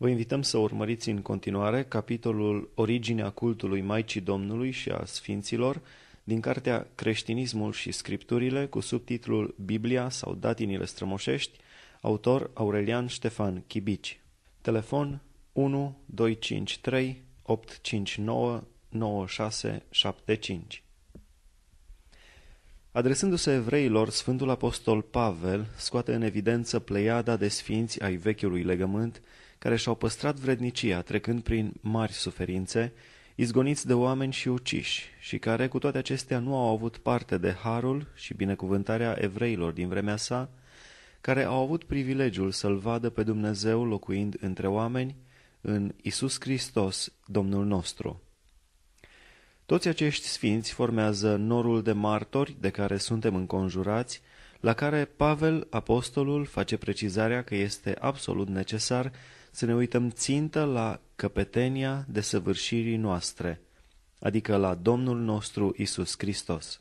Vă invităm să urmăriți în continuare capitolul Originea cultului Maicii Domnului și a Sfinților din cartea Creștinismul și Scripturile cu subtitlul Biblia sau Datinile strămoșești, autor Aurelian Ștefan Chibici. Telefon 1 253 859 9675 Adresându-se evreilor, Sfântul Apostol Pavel scoate în evidență pleiada de sfinți ai vechiului legământ, care și-au păstrat vrednicia trecând prin mari suferințe, izgoniți de oameni și uciși, și care, cu toate acestea, nu au avut parte de harul și binecuvântarea evreilor din vremea sa, care au avut privilegiul să-L vadă pe Dumnezeu locuind între oameni în Isus Hristos, Domnul nostru. Toți acești sfinți formează norul de martori de care suntem înconjurați, la care Pavel, apostolul, face precizarea că este absolut necesar să ne uităm țintă la căpetenia desăvârșirii noastre, adică la Domnul nostru Isus Hristos.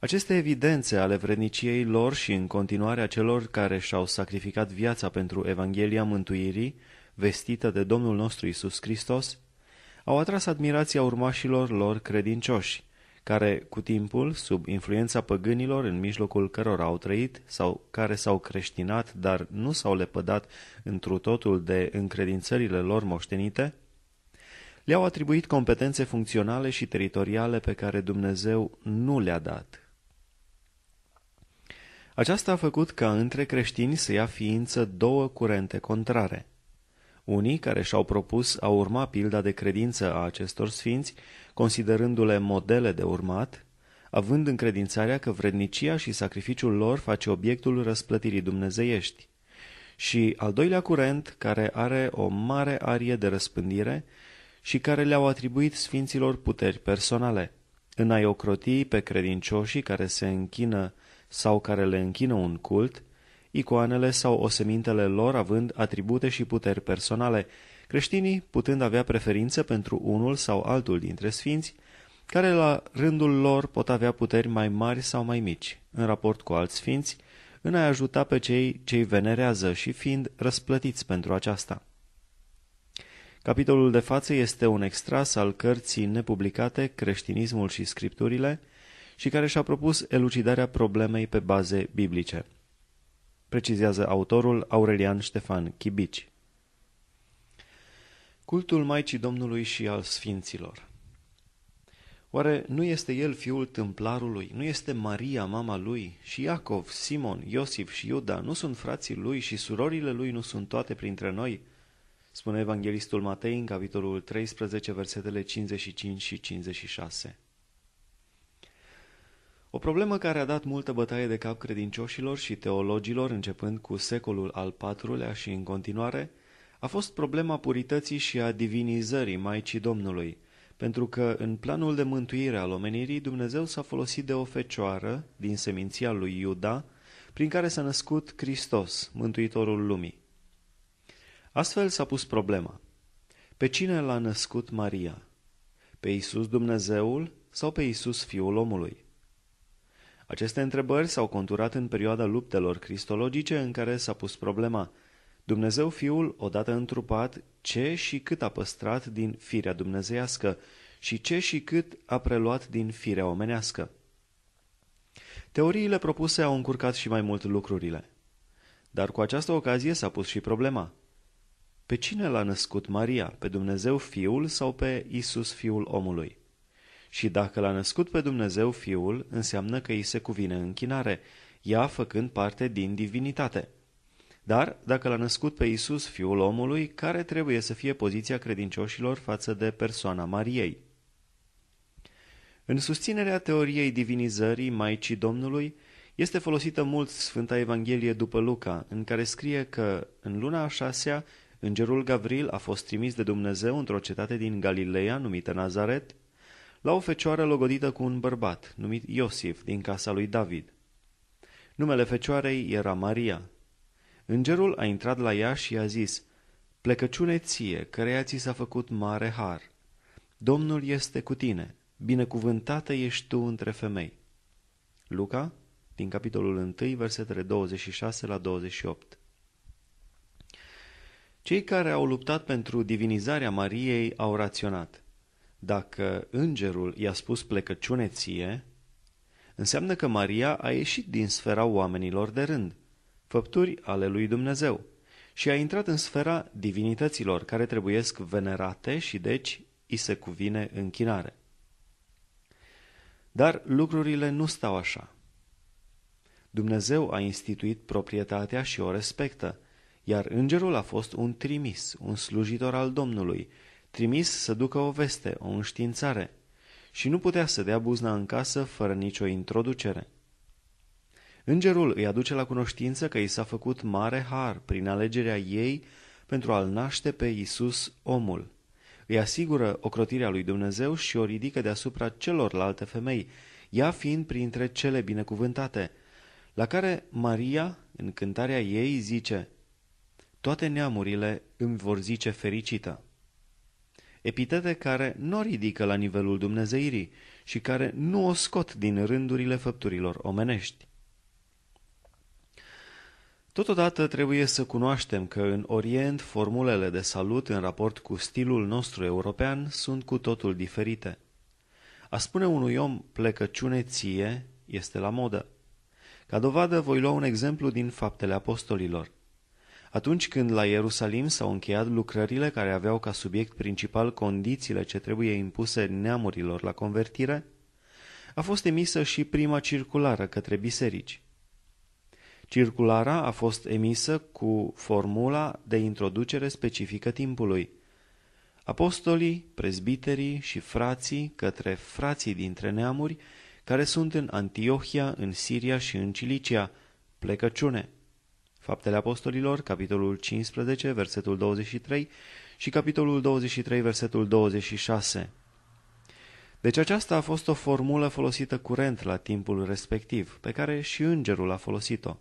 Aceste evidențe ale vredniciei lor și în continuare a celor care și-au sacrificat viața pentru Evanghelia Mântuirii, vestită de Domnul nostru Isus Hristos, au atras admirația urmașilor lor credincioși, care cu timpul, sub influența păgânilor în mijlocul cărora au trăit sau care s-au creștinat, dar nu s-au lepădat întru totul de încredințările lor moștenite, le-au atribuit competențe funcționale și teritoriale pe care Dumnezeu nu le-a dat. Aceasta a făcut ca între creștini să ia ființă două curente contrare – unii care și-au propus a urma pilda de credință a acestor sfinți, considerându-le modele de urmat, având încredințarea că vrednicia și sacrificiul lor face obiectul răsplătirii dumnezeiești. Și al doilea curent, care are o mare arie de răspândire și care le-au atribuit sfinților puteri personale, în a-i ocrotii pe credincioșii care se închină sau care le închină un cult, icoanele sau osemintele lor având atribute și puteri personale, creștinii putând avea preferință pentru unul sau altul dintre sfinți, care la rândul lor pot avea puteri mai mari sau mai mici, în raport cu alți sfinți, în a ajuta pe cei ce-i venerează și fiind răsplătiți pentru aceasta. Capitolul de față este un extras al cărții nepublicate Creștinismul și Scripturile și care și-a propus elucidarea problemei pe baze biblice precizează autorul Aurelian Ștefan Chibici. Cultul Maicii Domnului și al Sfinților Oare nu este el fiul tâmplarului? Nu este Maria, mama lui? Și Iacov, Simon, Iosif și Iuda nu sunt frații lui și surorile lui nu sunt toate printre noi? Spune evanghelistul Matei în capitolul 13, versetele 55 și 56. O problemă care a dat multă bătaie de cap credincioșilor și teologilor începând cu secolul al IV-lea și în continuare, a fost problema purității și a divinizării Maicii Domnului, pentru că în planul de mântuire al omenirii Dumnezeu s-a folosit de o fecioară din seminția lui Iuda, prin care s-a născut Hristos, Mântuitorul lumii. Astfel s-a pus problema. Pe cine l-a născut Maria? Pe Iisus Dumnezeul sau pe Iisus Fiul omului? Aceste întrebări s-au conturat în perioada luptelor cristologice în care s-a pus problema. Dumnezeu Fiul, odată întrupat, ce și cât a păstrat din firea dumnezeiască și ce și cât a preluat din firea omenească. Teoriile propuse au încurcat și mai mult lucrurile. Dar cu această ocazie s-a pus și problema. Pe cine l-a născut Maria, pe Dumnezeu Fiul sau pe Isus Fiul omului? Și dacă l-a născut pe Dumnezeu Fiul, înseamnă că îi se cuvine închinare, ea făcând parte din divinitate. Dar, dacă l-a născut pe Isus, Fiul omului, care trebuie să fie poziția credincioșilor față de persoana Mariei? În susținerea teoriei divinizării Maicii Domnului, este folosită mult Sfânta Evanghelie după Luca, în care scrie că, în luna a șasea, îngerul Gavril a fost trimis de Dumnezeu într-o cetate din Galileea numită Nazaret, la o fecioară logodită cu un bărbat, numit Iosif, din casa lui David. Numele fecioarei era Maria. Îngerul a intrat la ea și i-a zis, Plecăciune ție, căreia ți s-a făcut mare har. Domnul este cu tine, binecuvântată ești tu între femei. Luca, din capitolul 1, versetele 26 la 28. Cei care au luptat pentru divinizarea Mariei au raționat. Dacă îngerul i-a spus plecăciune ție, înseamnă că Maria a ieșit din sfera oamenilor de rând, făpturi ale lui Dumnezeu, și a intrat în sfera divinităților care trebuiesc venerate și deci îi se cuvine închinare. Dar lucrurile nu stau așa. Dumnezeu a instituit proprietatea și o respectă, iar îngerul a fost un trimis, un slujitor al Domnului trimis să ducă o veste, o înștiințare, și nu putea să dea buzna în casă fără nicio introducere. Îngerul îi aduce la cunoștință că i s-a făcut mare har prin alegerea ei pentru a-l naște pe Isus omul. Îi asigură ocrotirea lui Dumnezeu și o ridică deasupra celorlalte femei, ea fiind printre cele binecuvântate, la care Maria, în cântarea ei, zice Toate neamurile îmi vor zice fericită epitete care nu ridică la nivelul dumnezeirii și care nu o scot din rândurile făpturilor omenești. Totodată trebuie să cunoaștem că în Orient formulele de salut în raport cu stilul nostru european sunt cu totul diferite. A spune unui om plecăciune ție este la modă. Ca dovadă voi lua un exemplu din faptele apostolilor. Atunci când la Ierusalim s-au încheiat lucrările care aveau ca subiect principal condițiile ce trebuie impuse neamurilor la convertire, a fost emisă și prima circulară către biserici. Circulara a fost emisă cu formula de introducere specifică timpului. Apostolii, prezbiterii și frații către frații dintre neamuri care sunt în Antiohia, în Siria și în Cilicia, plecăciune – Faptele Apostolilor, capitolul 15, versetul 23 și capitolul 23, versetul 26. Deci aceasta a fost o formulă folosită curent la timpul respectiv, pe care și îngerul a folosit-o.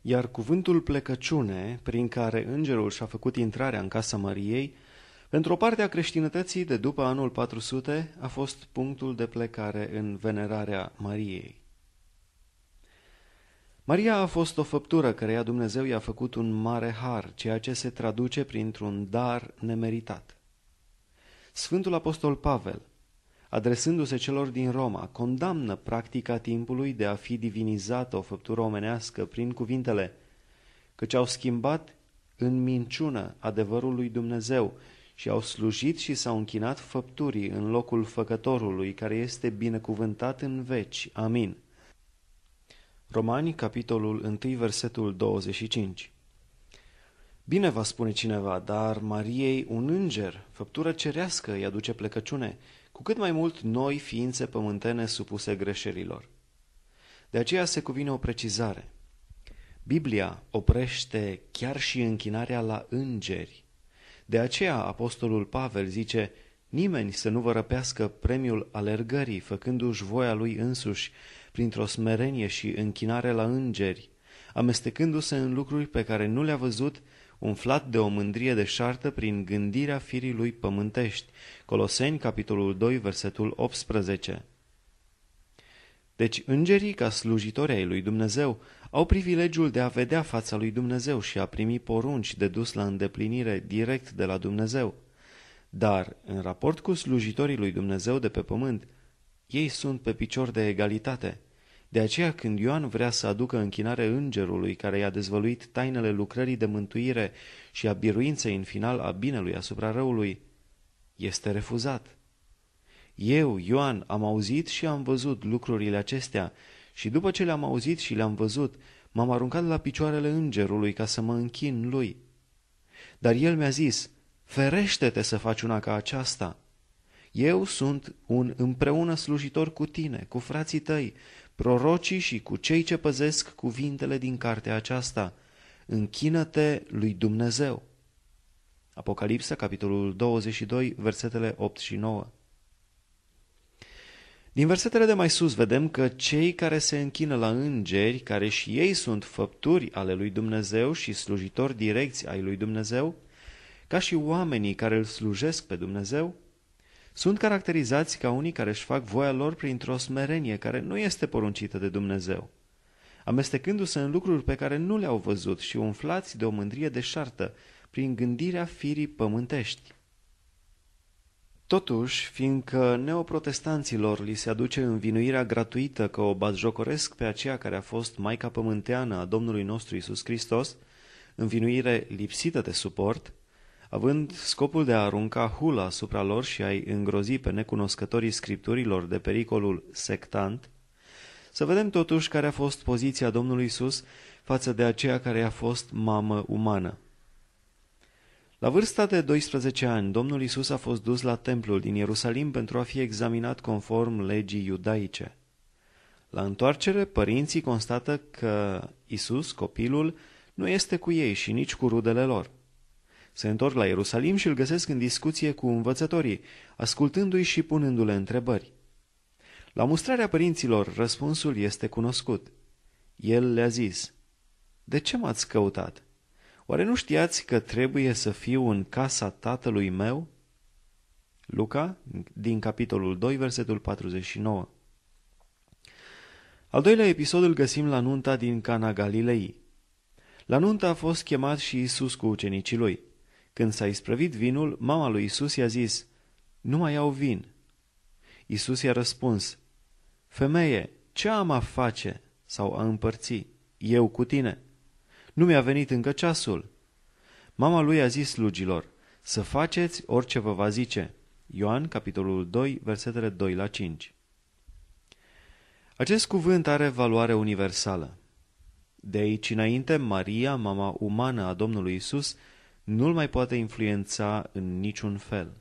Iar cuvântul plecăciune, prin care îngerul și-a făcut intrarea în casa Măriei, pentru o parte a creștinătății de după anul 400 a fost punctul de plecare în venerarea Măriei. Maria a fost o făptură căreia Dumnezeu i-a făcut un mare har, ceea ce se traduce printr-un dar nemeritat. Sfântul Apostol Pavel, adresându-se celor din Roma, condamnă practica timpului de a fi divinizată o făptură omenească prin cuvintele căci au schimbat în minciună adevărul lui Dumnezeu și au slujit și s-au închinat făpturii în locul făcătorului care este binecuvântat în veci. Amin. Romani, capitolul 1, versetul 25. Bine va spune cineva, dar Mariei un înger, făptură cerească, îi aduce plecăciune, cu cât mai mult noi, ființe pământene supuse greșelilor. De aceea se cuvine o precizare. Biblia oprește chiar și închinarea la îngeri. De aceea apostolul Pavel zice, nimeni să nu vă răpească premiul alergării, făcându-și voia lui însuși, printr-o smerenie și închinare la îngeri, amestecându-se în lucruri pe care nu le-a văzut, umflat de o mândrie șartă prin gândirea firii lui pământești. Coloseni, capitolul 2, versetul 18. Deci îngerii, ca slujitori ai lui Dumnezeu, au privilegiul de a vedea fața lui Dumnezeu și a primi porunci de dus la îndeplinire direct de la Dumnezeu. Dar, în raport cu slujitorii lui Dumnezeu de pe pământ, ei sunt pe picior de egalitate. De aceea când Ioan vrea să aducă închinare îngerului care i-a dezvăluit tainele lucrării de mântuire și a biruinței în final a binelui asupra răului, este refuzat. Eu, Ioan, am auzit și am văzut lucrurile acestea și după ce le-am auzit și le-am văzut, m-am aruncat la picioarele îngerului ca să mă închin lui. Dar el mi-a zis, ferește-te să faci una ca aceasta. Eu sunt un împreună slujitor cu tine, cu frații tăi, prorocii și cu cei ce păzesc cuvintele din cartea aceasta. Închină-te lui Dumnezeu. Apocalipsa, capitolul 22, versetele 8 și 9. Din versetele de mai sus vedem că cei care se închină la îngeri, care și ei sunt făpturi ale lui Dumnezeu și slujitori direcți ai lui Dumnezeu, ca și oamenii care îl slujesc pe Dumnezeu, sunt caracterizați ca unii care își fac voia lor printr-o smerenie care nu este poruncită de Dumnezeu, amestecându-se în lucruri pe care nu le-au văzut și umflați de o mândrie deșartă prin gândirea firii pământești. Totuși, fiindcă neoprotestanților li se aduce învinuirea gratuită că o batjocoresc pe aceea care a fost Maica Pământeană a Domnului nostru Isus Hristos, învinuire lipsită de suport, având scopul de a arunca hula asupra lor și a-i îngrozi pe necunoscătorii scripturilor de pericolul sectant, să vedem totuși care a fost poziția Domnului Isus față de aceea care a fost mamă umană. La vârsta de 12 ani, Domnul Isus a fost dus la templul din Ierusalim pentru a fi examinat conform legii iudaice. La întoarcere, părinții constată că Isus, copilul, nu este cu ei și nici cu rudele lor. Se întorc la Ierusalim și îl găsesc în discuție cu învățătorii, ascultându-i și punându-le întrebări. La mustrarea părinților, răspunsul este cunoscut. El le-a zis, De ce m-ați căutat? Oare nu știați că trebuie să fiu în casa tatălui meu? Luca, din capitolul 2, versetul 49. Al doilea episod îl găsim la nunta din Cana Galilei. La nunta a fost chemat și Isus cu ucenicii lui. Când s-a isprăvit vinul, mama lui Isus i-a zis, Nu mai iau vin. Isus i-a răspuns, Femeie, ce am a face sau a împărți eu cu tine? Nu mi-a venit încă ceasul. Mama lui a zis slugilor, să faceți orice vă va zice. Ioan, capitolul 2, versetele 2 la 5. Acest cuvânt are valoare universală. De aici înainte, Maria, mama umană a Domnului Isus, nu-l mai poate influența în niciun fel.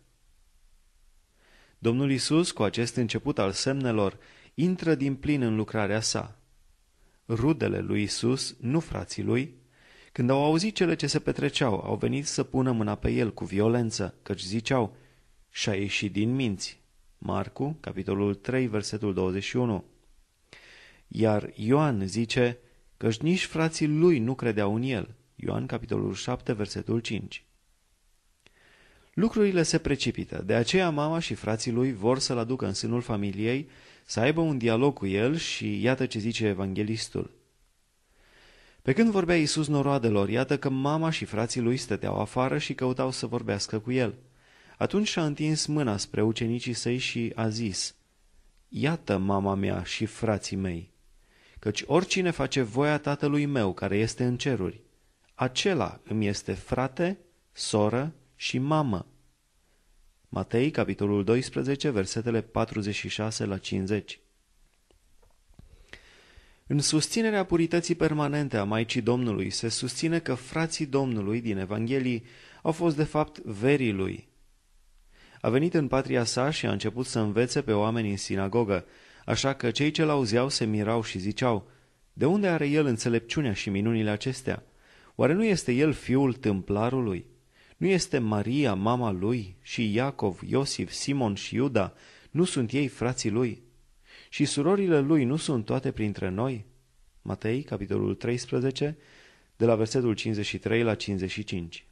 Domnul Isus, cu acest început al semnelor, intră din plin în lucrarea sa. Rudele lui Isus, nu frații lui, când au auzit cele ce se petreceau, au venit să pună mâna pe el cu violență, căci ziceau, și-a ieșit din minți. Marcu, capitolul 3, versetul 21. Iar Ioan zice, căci nici frații lui nu credeau în el. Ioan, capitolul 7, versetul 5. Lucrurile se precipită, de aceea mama și frații lui vor să-l aducă în sânul familiei, să aibă un dialog cu el și iată ce zice evanghelistul. Pe când vorbea Iisus noroadelor, iată că mama și frații lui stăteau afară și căutau să vorbească cu el. Atunci și-a întins mâna spre ucenicii săi și a zis, Iată mama mea și frații mei, căci oricine face voia tatălui meu care este în ceruri, acela îmi este frate, soră și mamă. Matei, capitolul 12, versetele 46 la 50 În susținerea purității permanente a Maicii Domnului se susține că frații Domnului din Evanghelii au fost de fapt verii lui. A venit în patria sa și a început să învețe pe oameni în sinagogă, așa că cei ce l-auzeau se mirau și ziceau, De unde are el înțelepciunea și minunile acestea?" Oare nu este el fiul templarului? Nu este Maria mama lui și Iacov, Iosif, Simon și Iuda? Nu sunt ei frații lui? Și surorile lui nu sunt toate printre noi? Matei, capitolul 13, de la versetul 53 la 55.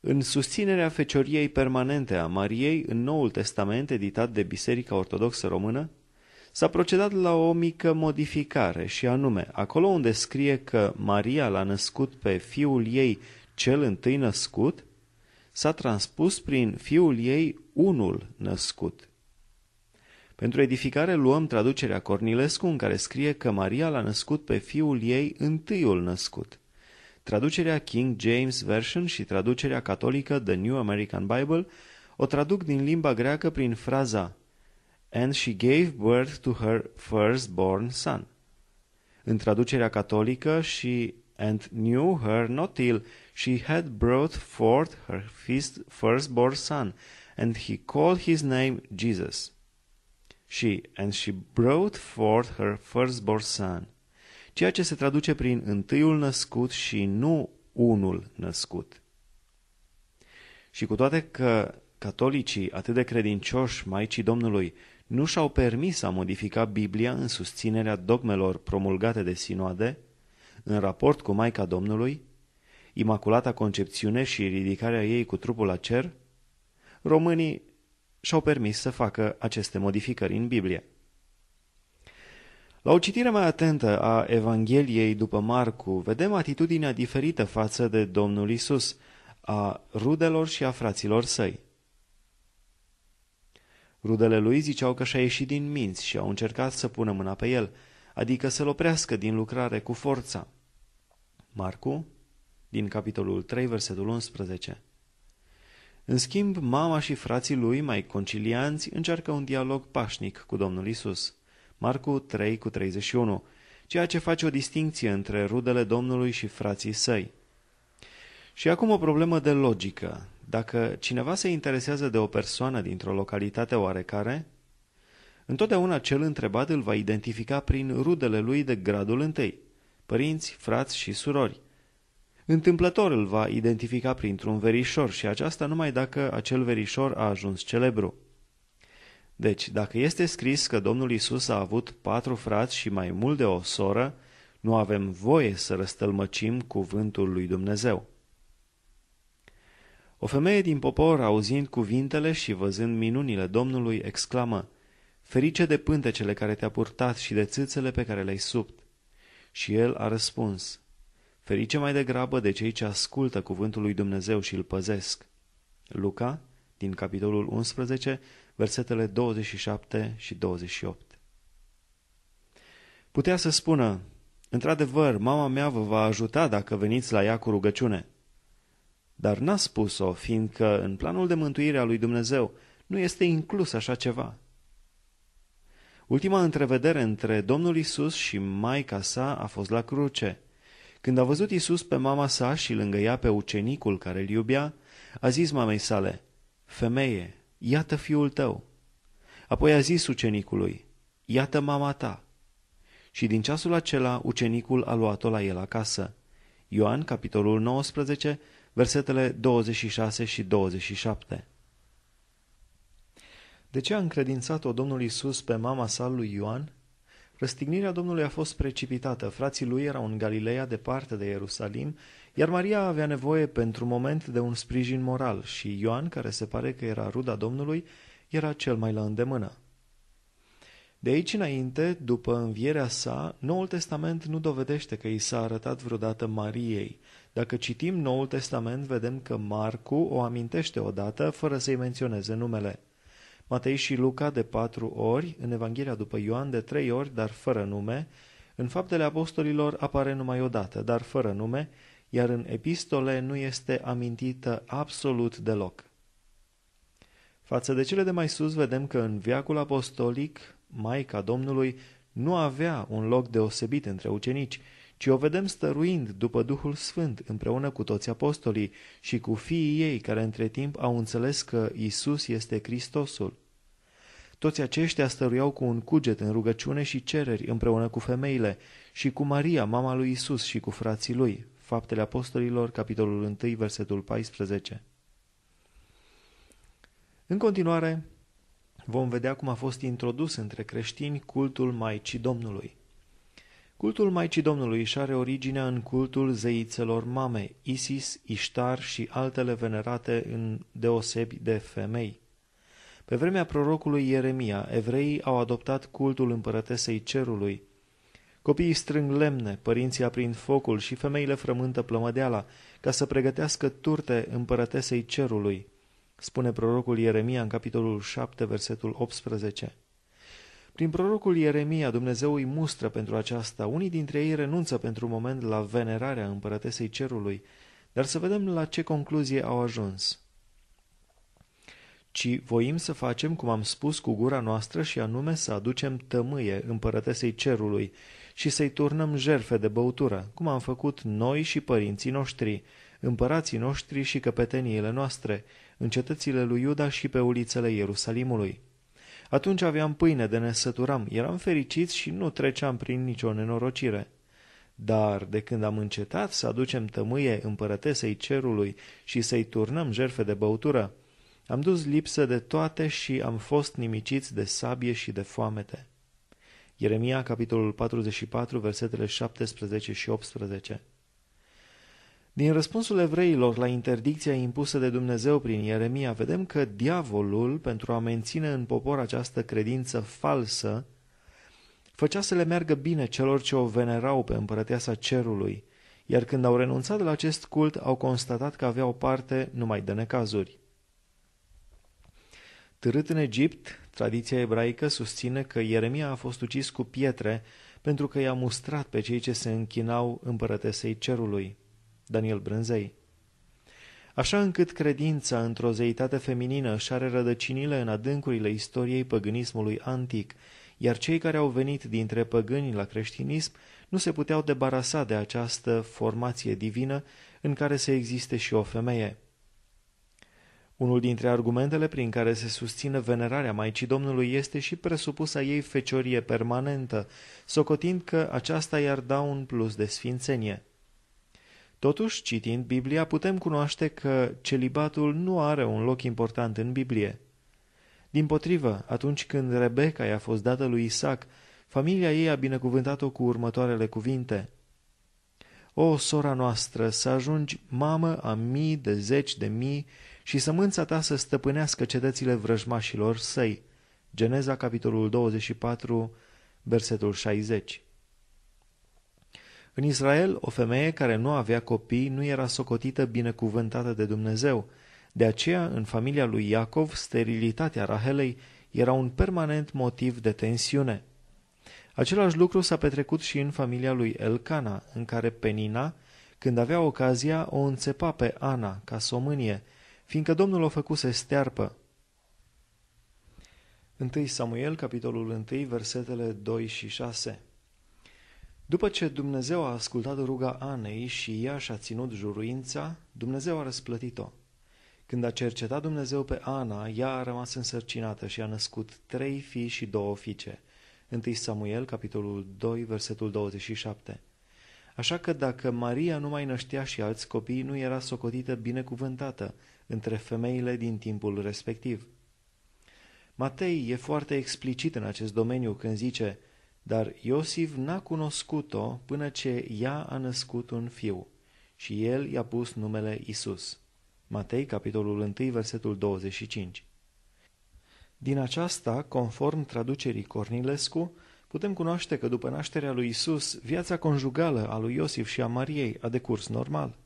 În susținerea fecioriei permanente a Mariei în Noul Testament editat de Biserica Ortodoxă Română, S-a procedat la o mică modificare și anume, acolo unde scrie că Maria l-a născut pe fiul ei cel întâi născut, s-a transpus prin fiul ei unul născut. Pentru edificare luăm traducerea Cornilescu în care scrie că Maria l-a născut pe fiul ei întâiul născut. Traducerea King James Version și traducerea catolică The New American Bible o traduc din limba greacă prin fraza and she gave birth to her firstborn son. În traducerea catolică, she and knew her not till she had brought forth her firstborn son, and he called his name Jesus. She and she brought forth her firstborn son. Ceea ce se traduce prin întâiul născut și nu unul născut. Și cu toate că catolicii, atât de credincioși Maicii Domnului, nu și-au permis a modifica Biblia în susținerea dogmelor promulgate de sinoade, în raport cu Maica Domnului, Imaculata Concepțiune și ridicarea ei cu trupul la cer, românii și-au permis să facă aceste modificări în Biblie. La o citire mai atentă a Evangheliei după Marcu, vedem atitudinea diferită față de Domnul Isus, a rudelor și a fraților săi. Rudele lui ziceau că și-a ieșit din minți și au încercat să pună mâna pe el, adică să-l oprească din lucrare cu forța. Marcu, din capitolul 3, versetul 11. În schimb, mama și frații lui, mai concilianți, încearcă un dialog pașnic cu Domnul Isus. Marcu 3 cu 31, ceea ce face o distinție între rudele Domnului și frații săi. Și acum o problemă de logică. Dacă cineva se interesează de o persoană dintr-o localitate oarecare, întotdeauna cel întrebat îl va identifica prin rudele lui de gradul întâi, părinți, frați și surori. Întâmplător îl va identifica printr-un verișor și aceasta numai dacă acel verișor a ajuns celebru. Deci, dacă este scris că Domnul Isus a avut patru frați și mai mult de o soră, nu avem voie să răstălmăcim cuvântul lui Dumnezeu. O femeie din popor, auzind cuvintele și văzând minunile Domnului, exclamă, Ferice de pântecele care te-a purtat și de țâțele pe care le-ai supt. Și el a răspuns, Ferice mai degrabă de cei ce ascultă cuvântul lui Dumnezeu și îl păzesc. Luca, din capitolul 11, versetele 27 și 28. Putea să spună, Într-adevăr, mama mea vă va ajuta dacă veniți la ea cu rugăciune. Dar n-a spus-o, fiindcă în planul de mântuire a lui Dumnezeu nu este inclus așa ceva. Ultima întrevedere între Domnul Isus și maica sa a fost la cruce. Când a văzut Isus pe mama sa și lângă ea pe ucenicul care îl iubea, a zis mamei sale, Femeie, iată fiul tău. Apoi a zis ucenicului, Iată mama ta. Și din ceasul acela ucenicul a luat-o la el acasă. Ioan, capitolul 19, versetele 26 și 27. De ce a încredințat-o Domnul Iisus pe mama sa lui Ioan? Răstignirea Domnului a fost precipitată, frații lui erau în Galileea, departe de Ierusalim, iar Maria avea nevoie pentru moment de un sprijin moral și Ioan, care se pare că era ruda Domnului, era cel mai la îndemână. De aici înainte, după învierea sa, Noul Testament nu dovedește că i s-a arătat vreodată Mariei, dacă citim Noul Testament, vedem că Marcu o amintește odată, fără să-i menționeze numele. Matei și Luca de patru ori, în Evanghelia după Ioan de trei ori, dar fără nume, în Faptele Apostolilor apare numai odată, dar fără nume, iar în epistole nu este amintită absolut deloc. Față de cele de mai sus, vedem că în viacul apostolic, Maica Domnului nu avea un loc deosebit între ucenici, ci o vedem stăruind după Duhul Sfânt împreună cu toți apostolii și cu fiii ei care între timp au înțeles că Isus este Hristosul. Toți aceștia stăruiau cu un cuget în rugăciune și cereri împreună cu femeile și cu Maria, mama lui Isus și cu frații lui. Faptele Apostolilor, capitolul 1, versetul 14. În continuare, vom vedea cum a fost introdus între creștini cultul Maicii Domnului. Cultul Maicii Domnului își are originea în cultul zeițelor mame, Isis, Iștar și altele venerate în deosebi de femei. Pe vremea prorocului Ieremia, evreii au adoptat cultul împărătesei cerului. Copiii strâng lemne, părinții aprind focul și femeile frământă plămădeala ca să pregătească turte împărătesei cerului, spune prorocul Ieremia în capitolul 7, versetul 18. Prin prorocul Ieremia, Dumnezeu îi mustră pentru aceasta. Unii dintre ei renunță pentru un moment la venerarea împărătesei cerului, dar să vedem la ce concluzie au ajuns. Ci voim să facem, cum am spus, cu gura noastră și anume să aducem tămâie împărătesei cerului și să-i turnăm jerfe de băutură, cum am făcut noi și părinții noștri, împărații noștri și căpeteniile noastre, în cetățile lui Iuda și pe ulițele Ierusalimului. Atunci aveam pâine de ne săturam, eram fericiți și nu treceam prin nicio nenorocire. Dar de când am încetat să aducem tămâie împărătesei cerului și să-i turnăm jerfe de băutură, am dus lipsă de toate și am fost nimiciți de sabie și de foamete. Ieremia, capitolul 44, versetele 17 și 18 din răspunsul evreilor la interdicția impusă de Dumnezeu prin Ieremia, vedem că diavolul, pentru a menține în popor această credință falsă, făcea să le meargă bine celor ce o venerau pe împărăteasa cerului, iar când au renunțat la acest cult, au constatat că aveau parte numai de necazuri. Târât în Egipt, tradiția ebraică susține că Ieremia a fost ucis cu pietre pentru că i-a mustrat pe cei ce se închinau împărătesei cerului. Daniel Brânzei. Așa încât credința într-o zeitate feminină își are rădăcinile în adâncurile istoriei păgânismului antic, iar cei care au venit dintre păgâni la creștinism nu se puteau debarasa de această formație divină în care să existe și o femeie. Unul dintre argumentele prin care se susține venerarea Maicii Domnului este și presupusa ei feciorie permanentă, socotind că aceasta i-ar da un plus de sfințenie. Totuși, citind Biblia, putem cunoaște că celibatul nu are un loc important în Biblie. Din potrivă, atunci când Rebecca i-a fost dată lui Isaac, familia ei a binecuvântat-o cu următoarele cuvinte. O, sora noastră, să ajungi mamă a mii de zeci de mii și sămânța ta să stăpânească cetățile vrăjmașilor săi. Geneza, capitolul 24, versetul 60 în Israel, o femeie care nu avea copii nu era socotită binecuvântată de Dumnezeu. De aceea, în familia lui Iacov, sterilitatea Rahelei era un permanent motiv de tensiune. Același lucru s-a petrecut și în familia lui Elcana, în care Penina, când avea ocazia, o înțepa pe Ana, ca somânie, fiindcă Domnul o făcuse stearpă. 1 Samuel, capitolul 1, versetele 2 și 6 după ce Dumnezeu a ascultat ruga Anei și ea și-a ținut juruința, Dumnezeu a răsplătit-o. Când a cercetat Dumnezeu pe Ana, ea a rămas însărcinată și a născut trei fii și două fiice. 1 Samuel, capitolul 2, versetul 27. Așa că dacă Maria nu mai năștea și alți copii, nu era socotită binecuvântată între femeile din timpul respectiv. Matei e foarte explicit în acest domeniu când zice – dar Iosif n-a cunoscut-o până ce ea a născut un fiu și el i-a pus numele Isus. Matei, capitolul 1, versetul 25. Din aceasta, conform traducerii Cornilescu, putem cunoaște că după nașterea lui Isus, viața conjugală a lui Iosif și a Mariei a decurs normal.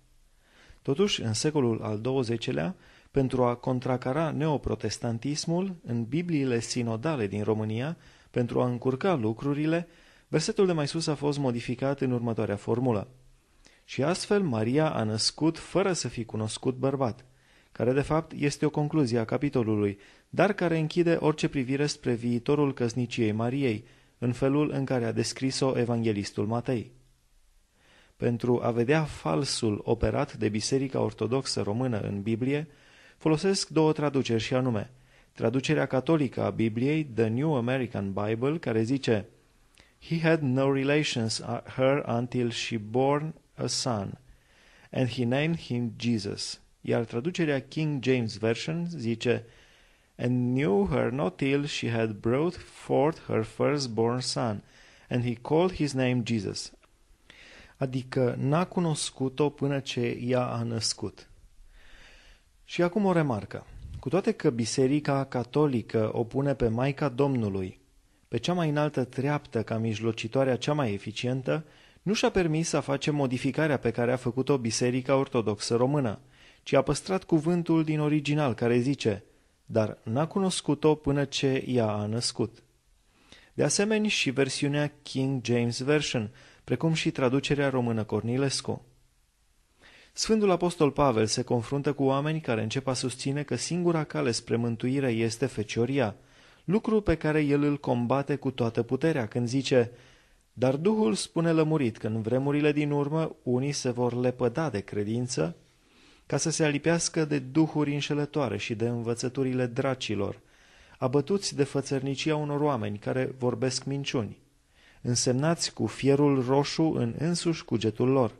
Totuși, în secolul al XX-lea, pentru a contracara neoprotestantismul, în Bibliile sinodale din România pentru a încurca lucrurile, versetul de mai sus a fost modificat în următoarea formulă. Și astfel Maria a născut fără să fi cunoscut bărbat, care de fapt este o concluzie a capitolului, dar care închide orice privire spre viitorul căsniciei Mariei, în felul în care a descris-o evanghelistul Matei. Pentru a vedea falsul operat de Biserica Ortodoxă Română în Biblie, folosesc două traduceri și anume – traducerea catolică a Bibliei, The New American Bible, care zice He had no relations her until she born a son, and he named him Jesus. Iar traducerea King James Version zice And knew her not till she had brought forth her firstborn son, and he called his name Jesus. Adică n-a cunoscut-o până ce ea a născut. Și acum o remarcă. Cu toate că Biserica Catolică o pune pe Maica Domnului, pe cea mai înaltă treaptă ca mijlocitoarea cea mai eficientă, nu și-a permis să face modificarea pe care a făcut-o Biserica Ortodoxă Română, ci a păstrat cuvântul din original care zice, dar n-a cunoscut-o până ce ea a născut. De asemenea și versiunea King James Version, precum și traducerea română Cornilescu. Sfântul Apostol Pavel se confruntă cu oameni care încep a susține că singura cale spre mântuire este fecioria, lucru pe care el îl combate cu toată puterea când zice Dar Duhul spune lămurit că în vremurile din urmă unii se vor lepăda de credință ca să se alipească de duhuri înșelătoare și de învățăturile dracilor, abătuți de fățărnicia unor oameni care vorbesc minciuni, însemnați cu fierul roșu în însuși cugetul lor.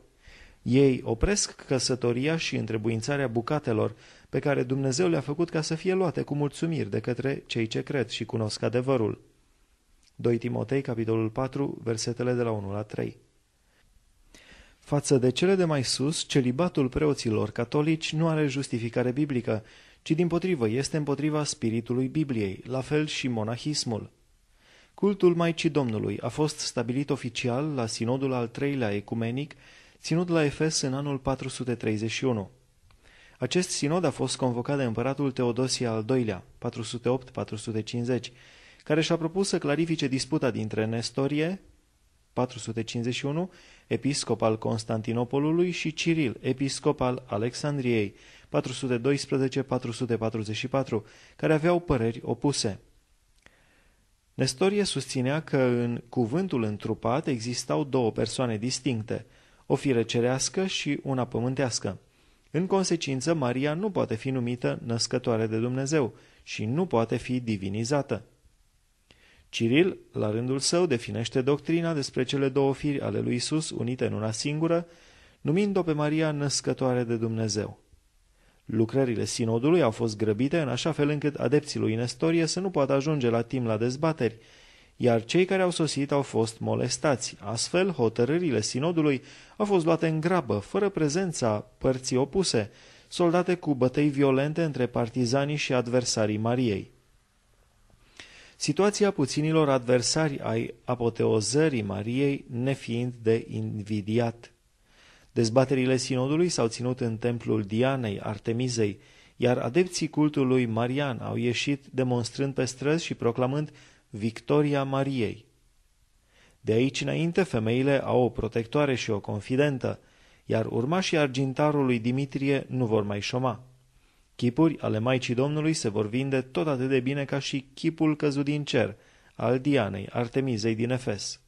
Ei opresc căsătoria și întrebuințarea bucatelor pe care Dumnezeu le-a făcut ca să fie luate cu mulțumiri de către cei ce cred și cunosc adevărul. 2 Timotei, capitolul 4, versetele de la 1 la 3 Față de cele de mai sus, celibatul preoților catolici nu are justificare biblică, ci din potrivă este împotriva spiritului Bibliei, la fel și monahismul. Cultul Maicii Domnului a fost stabilit oficial la sinodul al treilea ecumenic ținut la Efes în anul 431. Acest sinod a fost convocat de împăratul Teodosie al II-lea, 408-450, care și-a propus să clarifice disputa dintre Nestorie, 451, episcop al Constantinopolului și Ciril, episcop al Alexandriei, 412-444, care aveau păreri opuse. Nestorie susținea că în cuvântul întrupat existau două persoane distincte – o fire cerească și una pământească. În consecință, Maria nu poate fi numită născătoare de Dumnezeu și nu poate fi divinizată. Ciril, la rândul său, definește doctrina despre cele două firi ale lui Isus unite în una singură, numind-o pe Maria născătoare de Dumnezeu. Lucrările sinodului au fost grăbite în așa fel încât adepții lui Nestorie să nu poată ajunge la timp la dezbateri, iar cei care au sosit au fost molestați. Astfel, hotărârile sinodului au fost luate în grabă, fără prezența părții opuse, soldate cu bătăi violente între partizanii și adversarii Mariei. Situația puținilor adversari ai apoteozării Mariei nefiind de invidiat. Dezbaterile sinodului s-au ținut în templul Dianei, Artemizei, iar adepții cultului Marian au ieșit demonstrând pe străzi și proclamând Victoria Mariei. De aici înainte, femeile au o protectoare și o confidentă, iar urmașii argintarului Dimitrie nu vor mai șoma. Chipuri ale Maicii Domnului se vor vinde tot atât de bine ca și chipul căzut din cer al Dianei, Artemizei din Efes.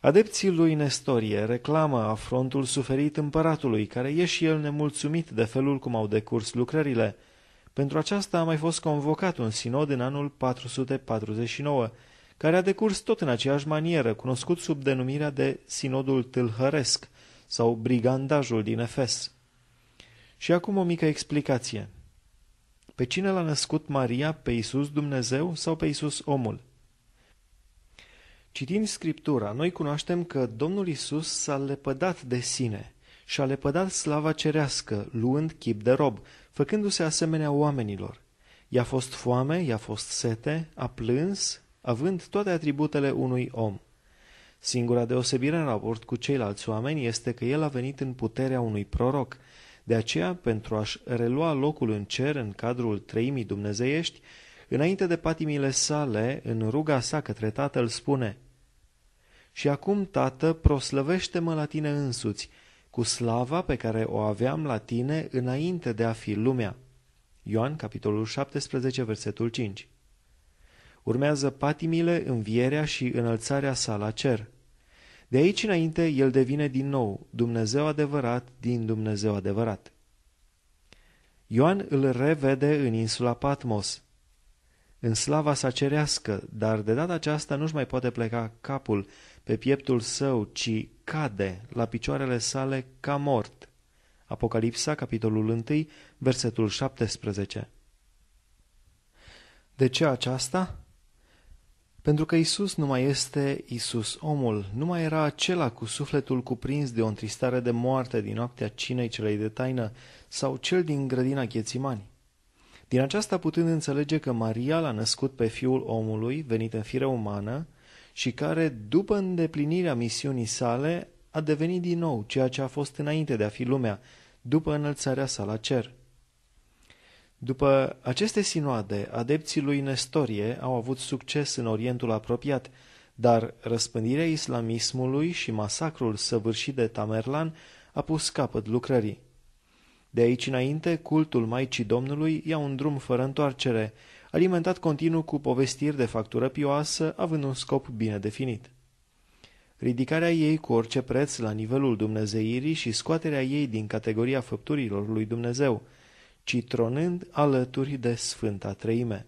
Adepții lui Nestorie reclamă afrontul suferit împăratului, care e și el nemulțumit de felul cum au decurs lucrările – pentru aceasta a mai fost convocat un sinod în anul 449, care a decurs tot în aceeași manieră, cunoscut sub denumirea de Sinodul Tâlhăresc sau Brigandajul din Efes. Și acum o mică explicație. Pe cine l-a născut Maria, pe Isus Dumnezeu sau pe Isus omul? Citind Scriptura, noi cunoaștem că Domnul Isus s-a lepădat de sine și a lepădat slava cerească, luând chip de rob, făcându-se asemenea oamenilor. I-a fost foame, i-a fost sete, a plâns, având toate atributele unui om. Singura deosebire în raport cu ceilalți oameni este că el a venit în puterea unui proroc, de aceea, pentru a-și relua locul în cer în cadrul treimii dumnezeiești, înainte de patimile sale, în ruga sa către tatăl spune Și acum, tată, proslăvește-mă la tine însuți, cu slava pe care o aveam la tine înainte de a fi lumea. Ioan, capitolul 17, versetul 5. Urmează patimile, învierea și înălțarea sa la cer. De aici înainte, el devine din nou Dumnezeu adevărat din Dumnezeu adevărat. Ioan îl revede în insula Patmos, în slava sa cerească, dar de data aceasta nu-și mai poate pleca capul, pe pieptul său, ci cade la picioarele sale ca mort. Apocalipsa, capitolul 1, versetul 17. De ce aceasta? Pentru că Isus nu mai este Isus omul, nu mai era acela cu sufletul cuprins de o întristare de moarte din noaptea cinei celei de taină sau cel din grădina Ghețimani. Din aceasta putând înțelege că Maria l-a născut pe fiul omului, venit în fire umană, și care, după îndeplinirea misiunii sale, a devenit din nou ceea ce a fost înainte de a fi lumea, după înălțarea sa la cer. După aceste sinoade, adepții lui Nestorie au avut succes în Orientul apropiat, dar răspândirea islamismului și masacrul săvârșit de Tamerlan a pus capăt lucrării. De aici înainte, cultul Maicii Domnului ia un drum fără întoarcere alimentat continuu cu povestiri de factură pioasă, având un scop bine definit. Ridicarea ei cu orice preț la nivelul dumnezeirii și scoaterea ei din categoria făpturilor lui Dumnezeu, citronând alături de Sfânta Treime.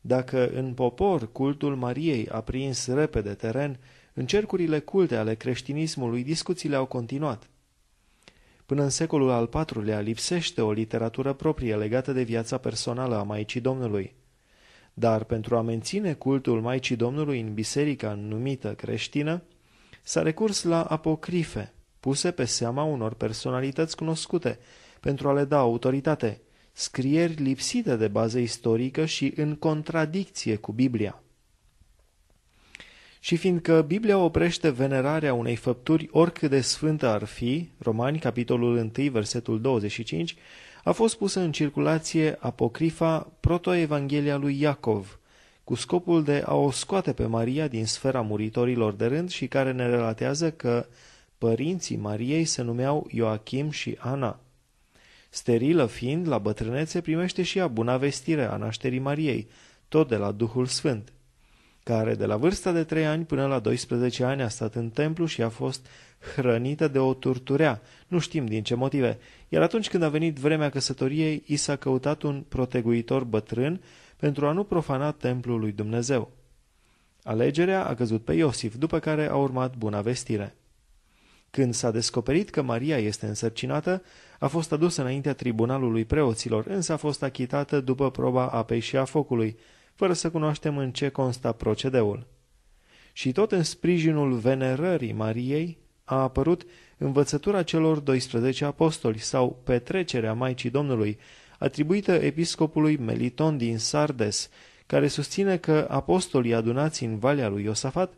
Dacă în popor cultul Mariei a prins repede teren, în cercurile culte ale creștinismului discuțiile au continuat. Până în secolul al IV-lea lipsește o literatură proprie legată de viața personală a Maicii Domnului. Dar pentru a menține cultul Maicii Domnului în biserica numită creștină, s-a recurs la apocrife, puse pe seama unor personalități cunoscute, pentru a le da autoritate, scrieri lipsite de bază istorică și în contradicție cu Biblia. Și fiindcă Biblia oprește venerarea unei făpturi oricât de sfântă ar fi, Romani, capitolul 1, versetul 25, a fost pusă în circulație apocrifa Protoevanghelia lui Iacov, cu scopul de a o scoate pe Maria din sfera muritorilor de rând și care ne relatează că părinții Mariei se numeau Ioachim și Ana. Sterilă fiind, la bătrânețe primește și ea buna vestire a nașterii Mariei, tot de la Duhul Sfânt care de la vârsta de 3 ani până la 12 ani a stat în templu și a fost hrănită de o turturea, nu știm din ce motive, iar atunci când a venit vremea căsătoriei, i s-a căutat un proteguitor bătrân pentru a nu profana templul lui Dumnezeu. Alegerea a căzut pe Iosif, după care a urmat buna vestire. Când s-a descoperit că Maria este însărcinată, a fost adusă înaintea tribunalului preoților, însă a fost achitată după proba apei și a focului, fără să cunoaștem în ce consta procedeul. Și tot în sprijinul venerării Mariei a apărut învățătura celor 12 apostoli sau petrecerea Maicii Domnului, atribuită episcopului Meliton din Sardes, care susține că apostolii adunați în Valea lui Iosafat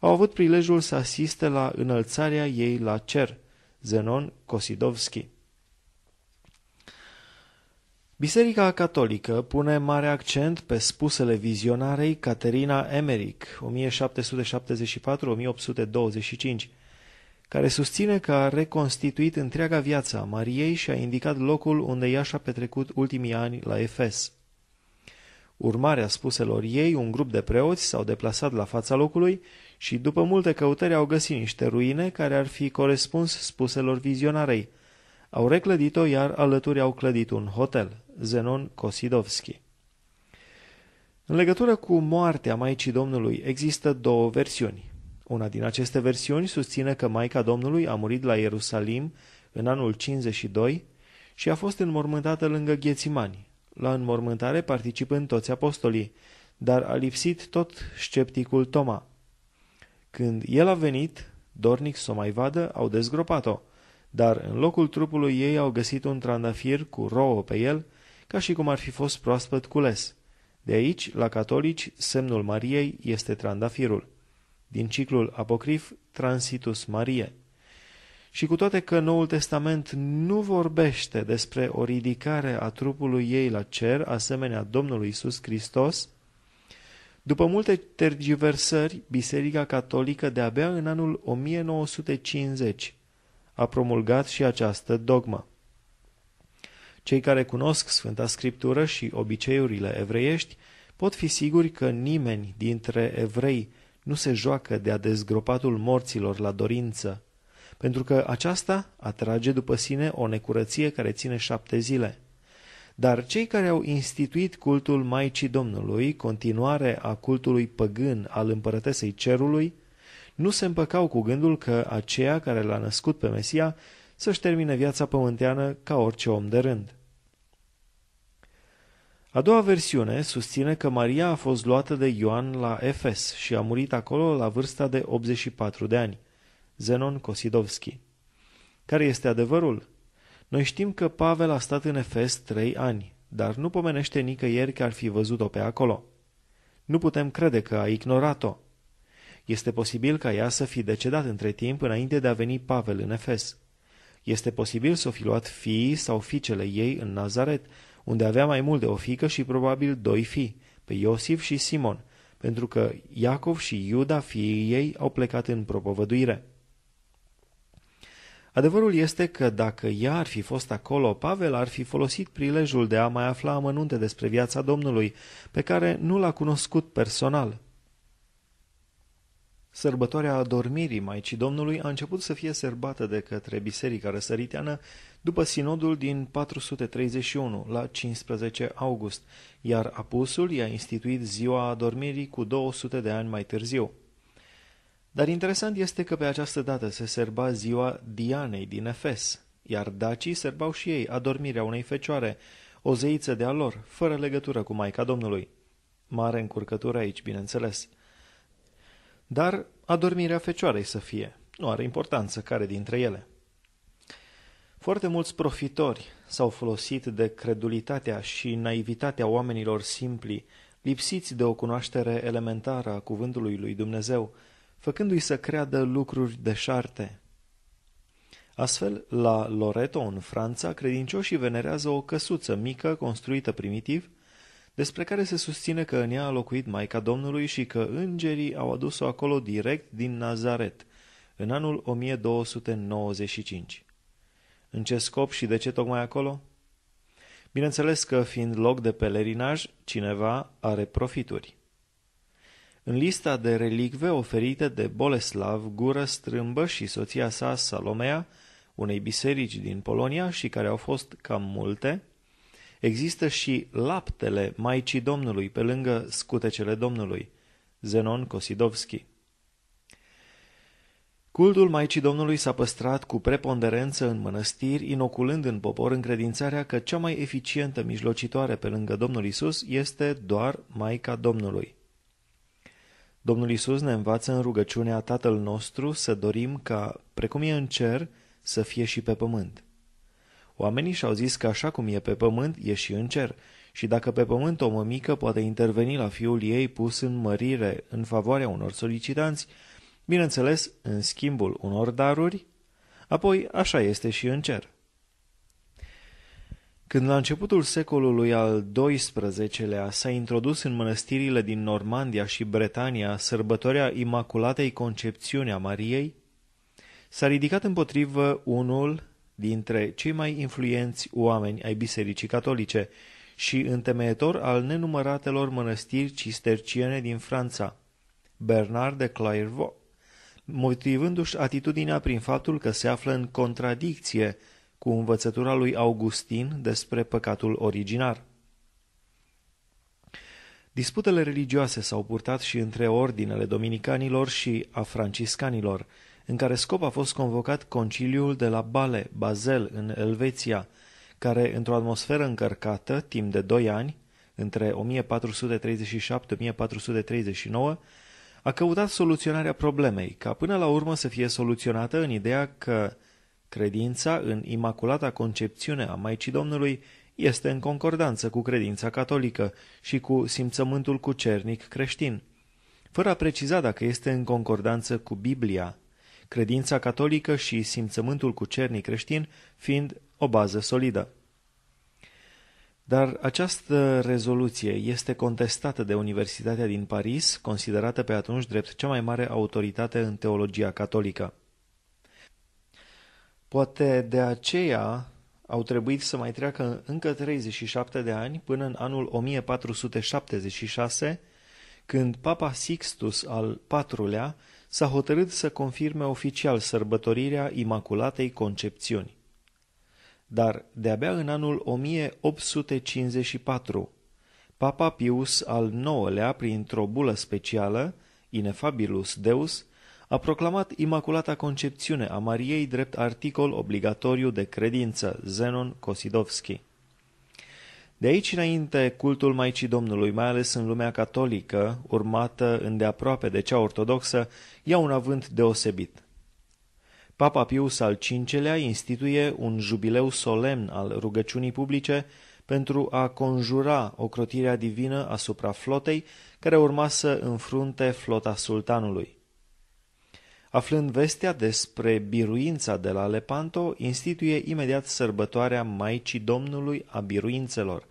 au avut prilejul să asiste la înălțarea ei la cer, Zenon Kosidovski. Biserica Catolică pune mare accent pe spusele vizionarei Caterina Emerick, 1774-1825, care susține că a reconstituit întreaga viață a Mariei și a indicat locul unde ea și-a petrecut ultimii ani la Efes. Urmarea spuselor ei, un grup de preoți s-au deplasat la fața locului și după multe căutări au găsit niște ruine care ar fi corespuns spuselor vizionarei – au reclădit-o, iar alături au clădit un hotel, Zenon Kosidovski. În legătură cu moartea Maicii Domnului există două versiuni. Una din aceste versiuni susține că Maica Domnului a murit la Ierusalim în anul 52 și a fost înmormântată lângă Ghețimani. La înmormântare participând toți apostolii, dar a lipsit tot scepticul Toma. Când el a venit, dornic să o mai vadă, au dezgropat-o dar în locul trupului ei au găsit un trandafir cu rouă pe el, ca și cum ar fi fost proaspăt cules. De aici, la catolici, semnul Mariei este trandafirul. Din ciclul apocrif Transitus Marie. Și cu toate că Noul Testament nu vorbește despre o ridicare a trupului ei la cer, asemenea Domnului Isus Hristos, după multe tergiversări, Biserica Catolică de-abia în anul 1950 a promulgat și această dogmă. Cei care cunosc Sfânta Scriptură și obiceiurile evreiești pot fi siguri că nimeni dintre evrei nu se joacă de-a dezgropatul morților la dorință, pentru că aceasta atrage după sine o necurăție care ține șapte zile. Dar cei care au instituit cultul Maicii Domnului, continuare a cultului păgân al împărătesei cerului, nu se împăcau cu gândul că aceea care l-a născut pe Mesia să-și termine viața pământeană ca orice om de rând. A doua versiune susține că Maria a fost luată de Ioan la Efes și a murit acolo la vârsta de 84 de ani, Zenon Kosidovski. Care este adevărul? Noi știm că Pavel a stat în Efes trei ani, dar nu pomenește nicăieri că ar fi văzut-o pe acolo. Nu putem crede că a ignorat-o. Este posibil ca ea să fi decedat între timp înainte de a veni Pavel în Efes. Este posibil să o fi luat fiii sau fiicele ei în Nazaret, unde avea mai mult de o fică și probabil doi fii, pe Iosif și Simon, pentru că Iacov și Iuda, fiii ei, au plecat în propovăduire. Adevărul este că dacă ea ar fi fost acolo, Pavel ar fi folosit prilejul de a mai afla amănunte despre viața Domnului, pe care nu l-a cunoscut personal – Sărbătoarea adormirii Maicii Domnului a început să fie serbată de către Biserica Răsăriteană după sinodul din 431 la 15 august, iar apusul i-a instituit ziua adormirii cu 200 de ani mai târziu. Dar interesant este că pe această dată se serba ziua Dianei din Efes, iar dacii serbau și ei adormirea unei fecioare, o zeiță de-a lor, fără legătură cu Maica Domnului. Mare încurcătură aici, bineînțeles. Dar adormirea fecioarei să fie, nu are importanță care dintre ele. Foarte mulți profitori s-au folosit de credulitatea și naivitatea oamenilor simpli, lipsiți de o cunoaștere elementară a cuvântului lui Dumnezeu, făcându-i să creadă lucruri deșarte. Astfel, la Loreto, în Franța, credincioșii venerează o căsuță mică construită primitiv, despre care se susține că în ea a locuit Maica Domnului și că îngerii au adus-o acolo direct din Nazaret, în anul 1295. În ce scop și de ce tocmai acolo? Bineînțeles că, fiind loc de pelerinaj, cineva are profituri. În lista de relicve oferite de Boleslav, Gură Strâmbă și soția sa Salomea, unei biserici din Polonia și care au fost cam multe, Există și laptele Maicii Domnului pe lângă scutecele Domnului. Zenon Kosidovski Cultul Maicii Domnului s-a păstrat cu preponderență în mănăstiri, inoculând în popor încredințarea că cea mai eficientă mijlocitoare pe lângă Domnul Isus este doar Maica Domnului. Domnul Isus ne învață în rugăciunea Tatăl nostru să dorim ca, precum e în cer, să fie și pe pământ. Oamenii și-au zis că așa cum e pe pământ, e și în cer. Și dacă pe pământ o mămică poate interveni la fiul ei pus în mărire în favoarea unor solicitanți, bineînțeles, în schimbul unor daruri, apoi așa este și în cer. Când la începutul secolului al XII-lea s-a introdus în mănăstirile din Normandia și Bretania sărbătoarea Imaculatei Concepțiunea a Mariei, s-a ridicat împotrivă unul dintre cei mai influenți oameni ai Bisericii Catolice și întemeietor al nenumăratelor mănăstiri cisterciene din Franța, Bernard de Clairvaux, motivându-și atitudinea prin faptul că se află în contradicție cu învățătura lui Augustin despre păcatul originar. Disputele religioase s-au purtat și între ordinele dominicanilor și a franciscanilor, în care scop a fost convocat conciliul de la Bale, Basel, în Elveția, care, într-o atmosferă încărcată, timp de doi ani, între 1437-1439, a căutat soluționarea problemei, ca până la urmă să fie soluționată în ideea că credința în Imaculata Concepțiune a Maicii Domnului este în concordanță cu credința catolică și cu simțământul cucernic creștin, fără a preciza dacă este în concordanță cu Biblia, credința catolică și simțământul cernii creștin fiind o bază solidă. Dar această rezoluție este contestată de Universitatea din Paris, considerată pe atunci drept cea mai mare autoritate în teologia catolică. Poate de aceea au trebuit să mai treacă încă 37 de ani până în anul 1476, când Papa Sixtus al IV-lea s-a hotărât să confirme oficial sărbătorirea Imaculatei Concepțiuni. Dar de-abia în anul 1854, Papa Pius al IX-lea, printr-o bulă specială, Inefabilus Deus, a proclamat Imaculata Concepțiune a Mariei drept articol obligatoriu de credință, Zenon Kosidovski. De aici înainte, cultul Maicii Domnului, mai ales în lumea catolică, urmată îndeaproape de cea ortodoxă, ia un avânt deosebit. Papa Pius al V-lea instituie un jubileu solemn al rugăciunii publice pentru a conjura ocrotirea divină asupra flotei care urma să înfrunte flota sultanului. Aflând vestea despre biruința de la Lepanto, instituie imediat sărbătoarea Maicii Domnului a biruințelor,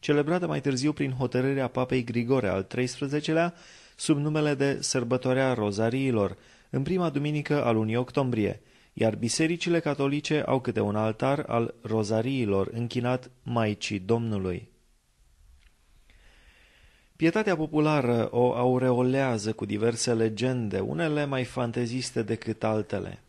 celebrată mai târziu prin hotărârea Papei Grigore al XIII-lea sub numele de Sărbătoarea Rozariilor, în prima duminică al lunii octombrie, iar bisericile catolice au câte un altar al rozariilor închinat Maicii Domnului. Pietatea populară o aureolează cu diverse legende, unele mai fanteziste decât altele.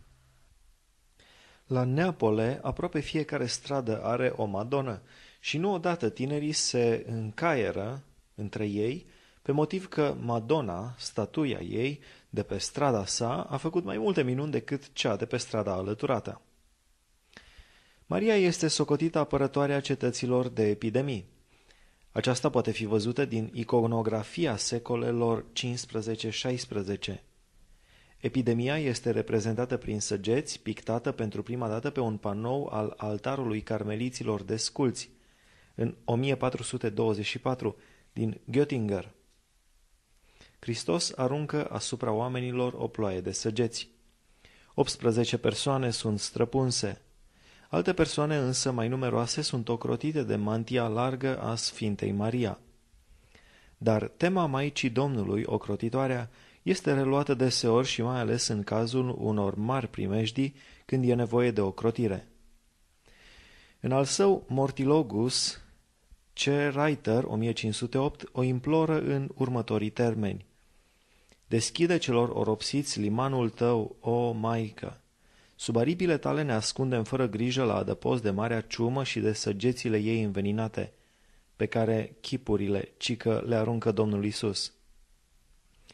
La Neapole, aproape fiecare stradă are o madonă și nu odată tinerii se încaieră între ei pe motiv că Madonna, statuia ei, de pe strada sa, a făcut mai multe minuni decât cea de pe strada alăturată. Maria este socotită apărătoarea cetăților de epidemii. Aceasta poate fi văzută din iconografia secolelor 15-16. Epidemia este reprezentată prin săgeți, pictată pentru prima dată pe un panou al altarului carmeliților sculți, în 1424, din Göttinger. Hristos aruncă asupra oamenilor o ploaie de săgeți. 18 persoane sunt străpunse, Alte persoane însă mai numeroase sunt ocrotite de mantia largă a Sfintei Maria. Dar tema Maicii Domnului, ocrotitoarea, este reluată deseori și mai ales în cazul unor mari primejdi când e nevoie de ocrotire. În al său Mortilogus, C. Reiter, 1508, o imploră în următorii termeni. Deschide celor oropsiți limanul tău, o Maică! Sub aripile tale ne ascundem fără grijă la adăpost de marea ciumă și de săgețile ei înveninate, pe care chipurile cică le aruncă Domnul Isus.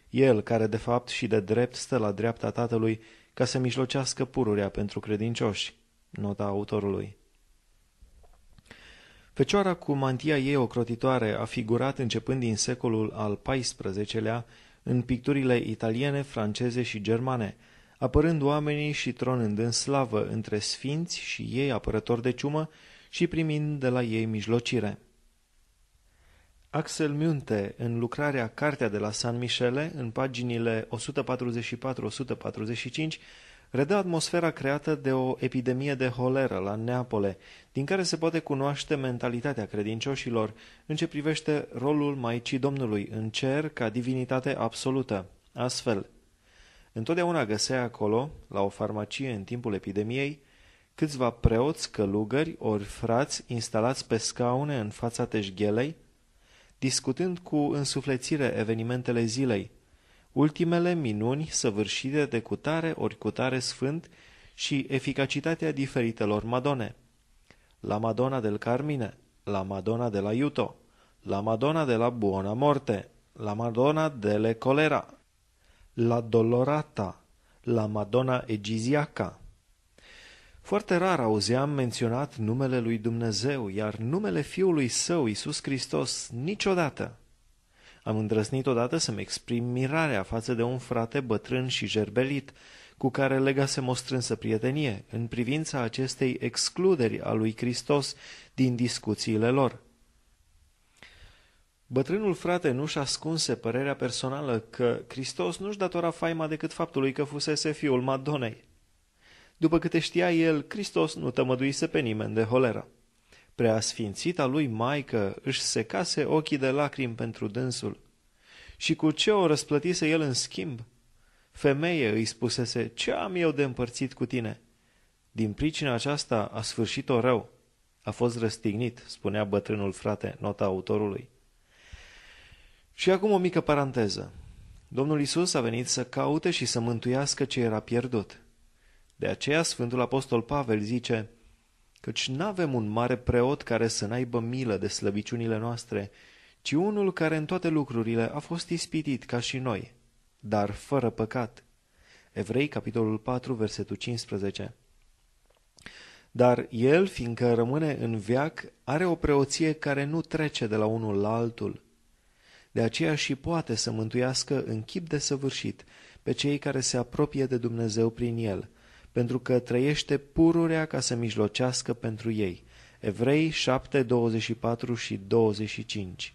El, care de fapt și de drept stă la dreapta Tatălui ca să mijlocească pururea pentru credincioși, nota autorului. Fecioara cu mantia ei ocrotitoare a figurat începând din secolul al XIV-lea în picturile italiene, franceze și germane, apărând oamenii și tronând în slavă între sfinți și ei apărători de ciumă și primind de la ei mijlocire. Axel Munte, în lucrarea Cartea de la San Michele, în paginile 144-145, redă atmosfera creată de o epidemie de holeră la Neapole, din care se poate cunoaște mentalitatea credincioșilor în ce privește rolul Maicii Domnului în cer ca divinitate absolută. Astfel, Întotdeauna găsea acolo, la o farmacie în timpul epidemiei, câțiva preoți, călugări ori frați instalați pe scaune în fața teșghelei, discutând cu însuflețire evenimentele zilei, ultimele minuni săvârșite de cutare ori cutare sfânt și eficacitatea diferitelor madone. La Madonna del Carmine, la Madonna de la Iuto, la Madonna de la Buona Morte, la Madonna delle Colera, la Dolorata, la Madonna Egiziaca. Foarte rar auzeam menționat numele lui Dumnezeu, iar numele Fiului Său, Iisus Hristos, niciodată. Am îndrăznit odată să-mi exprim mirarea față de un frate bătrân și jerbelit, cu care legasem o strânsă prietenie, în privința acestei excluderi a lui Hristos din discuțiile lor. Bătrânul frate nu și ascunse părerea personală că Hristos nu-și datora faima decât faptului că fusese fiul Madonei. După câte știa el, Hristos nu tămăduise pe nimeni de holeră. Preasfințita lui maică își secase ochii de lacrimi pentru dânsul. Și cu ce o răsplătise el în schimb? Femeie îi spusese, ce am eu de împărțit cu tine? Din pricina aceasta a sfârșit-o rău. A fost răstignit, spunea bătrânul frate, nota autorului. Și acum o mică paranteză. Domnul Isus a venit să caute și să mântuiască ce era pierdut. De aceea Sfântul Apostol Pavel zice, căci nu avem un mare preot care să n-aibă milă de slăbiciunile noastre, ci unul care în toate lucrurile a fost ispitit ca și noi, dar fără păcat. Evrei, capitolul 4, versetul 15. Dar el, fiindcă rămâne în veac, are o preoție care nu trece de la unul la altul, de aceea și poate să mântuiască în chip desăvârșit pe cei care se apropie de Dumnezeu prin el, pentru că trăiește pururea ca să mijlocească pentru ei. Evrei 7, 24 și 25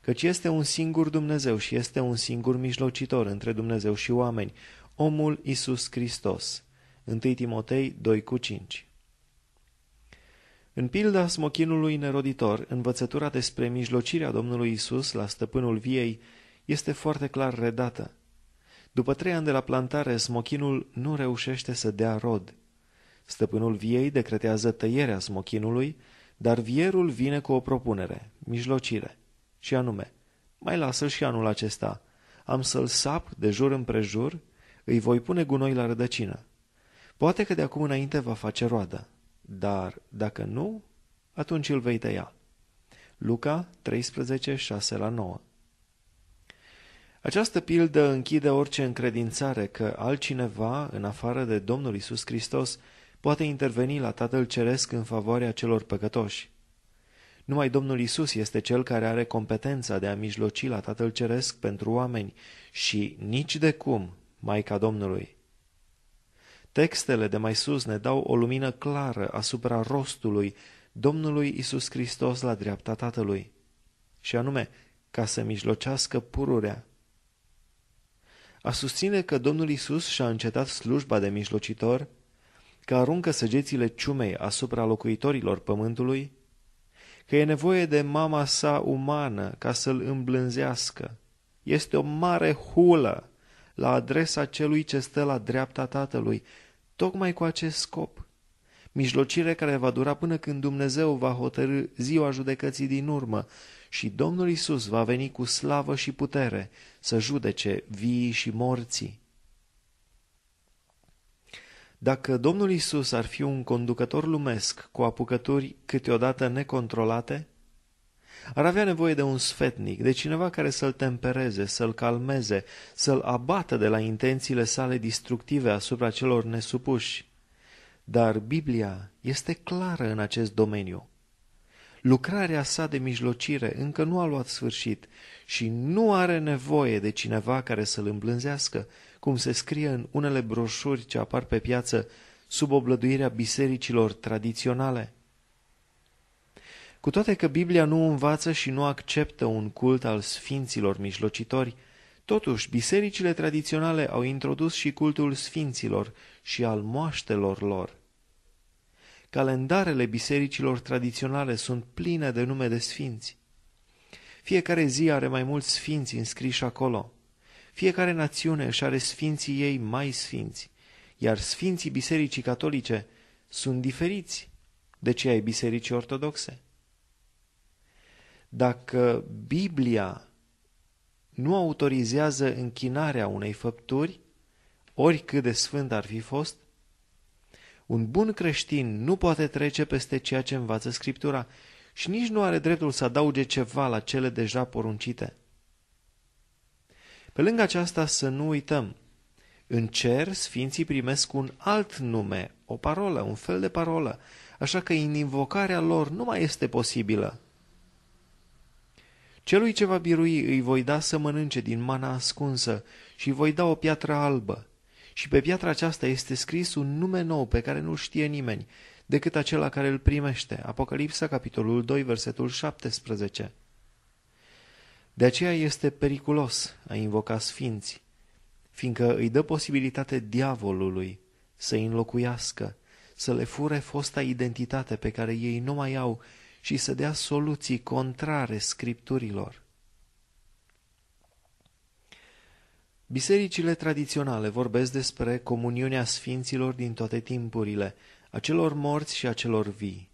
Căci este un singur Dumnezeu și este un singur mijlocitor între Dumnezeu și oameni, omul Isus Hristos. 1 Timotei 2 cu 5 în pilda smochinului neroditor, învățătura despre mijlocirea Domnului Isus la stăpânul viei este foarte clar redată. După trei ani de la plantare, smochinul nu reușește să dea rod. Stăpânul viei decretează tăierea smochinului, dar vierul vine cu o propunere, mijlocire, și anume, mai lasă-l și anul acesta, am să-l sap de jur împrejur, îi voi pune gunoi la rădăcină. Poate că de acum înainte va face roadă dar dacă nu, atunci îl vei tăia. Luca 13, 6 la 9 Această pildă închide orice încredințare că altcineva, în afară de Domnul Isus Hristos, poate interveni la Tatăl Ceresc în favoarea celor păcătoși. Numai Domnul Isus este cel care are competența de a mijloci la Tatăl Ceresc pentru oameni și nici de cum Maica Domnului. Textele de mai sus ne dau o lumină clară asupra rostului Domnului Isus Hristos la dreapta Tatălui, și anume ca să mijlocească pururea. A susține că Domnul Isus și-a încetat slujba de mijlocitor, că aruncă săgețile ciumei asupra locuitorilor pământului, că e nevoie de mama sa umană ca să-l îmblânzească. Este o mare hulă la adresa celui ce stă la dreapta tatălui, tocmai cu acest scop. Mijlocire care va dura până când Dumnezeu va hotărâ ziua judecății din urmă și Domnul Isus va veni cu slavă și putere să judece vii și morții. Dacă Domnul Isus ar fi un conducător lumesc cu apucături câteodată necontrolate, ar avea nevoie de un sfetnic, de cineva care să-l tempereze, să-l calmeze, să-l abată de la intențiile sale distructive asupra celor nesupuși. Dar Biblia este clară în acest domeniu. Lucrarea sa de mijlocire încă nu a luat sfârșit și nu are nevoie de cineva care să-l îmblânzească, cum se scrie în unele broșuri ce apar pe piață sub oblăduirea bisericilor tradiționale. Cu toate că Biblia nu învață și nu acceptă un cult al sfinților mijlocitori, totuși bisericile tradiționale au introdus și cultul sfinților și al moaștelor lor. Calendarele bisericilor tradiționale sunt pline de nume de sfinți. Fiecare zi are mai mulți sfinți înscriși acolo. Fiecare națiune își are sfinții ei mai sfinți, iar sfinții bisericii catolice sunt diferiți de cei ai bisericii ortodoxe. Dacă Biblia nu autorizează închinarea unei făpturi, oricât de sfânt ar fi fost, un bun creștin nu poate trece peste ceea ce învață Scriptura și nici nu are dreptul să adauge ceva la cele deja poruncite. Pe lângă aceasta să nu uităm, în cer sfinții primesc un alt nume, o parolă, un fel de parolă, așa că invocarea lor nu mai este posibilă. Celui ce va birui îi voi da să mănânce din mana ascunsă și voi da o piatră albă. Și pe piatra aceasta este scris un nume nou pe care nu știe nimeni, decât acela care îl primește. Apocalipsa, capitolul 2, versetul 17. De aceea este periculos a invoca sfinți, fiindcă îi dă posibilitate diavolului să înlocuiască, să le fure fosta identitate pe care ei nu mai au și să dea soluții contrare scripturilor. Bisericile tradiționale vorbesc despre comuniunea sfinților din toate timpurile, a celor morți și a celor vii.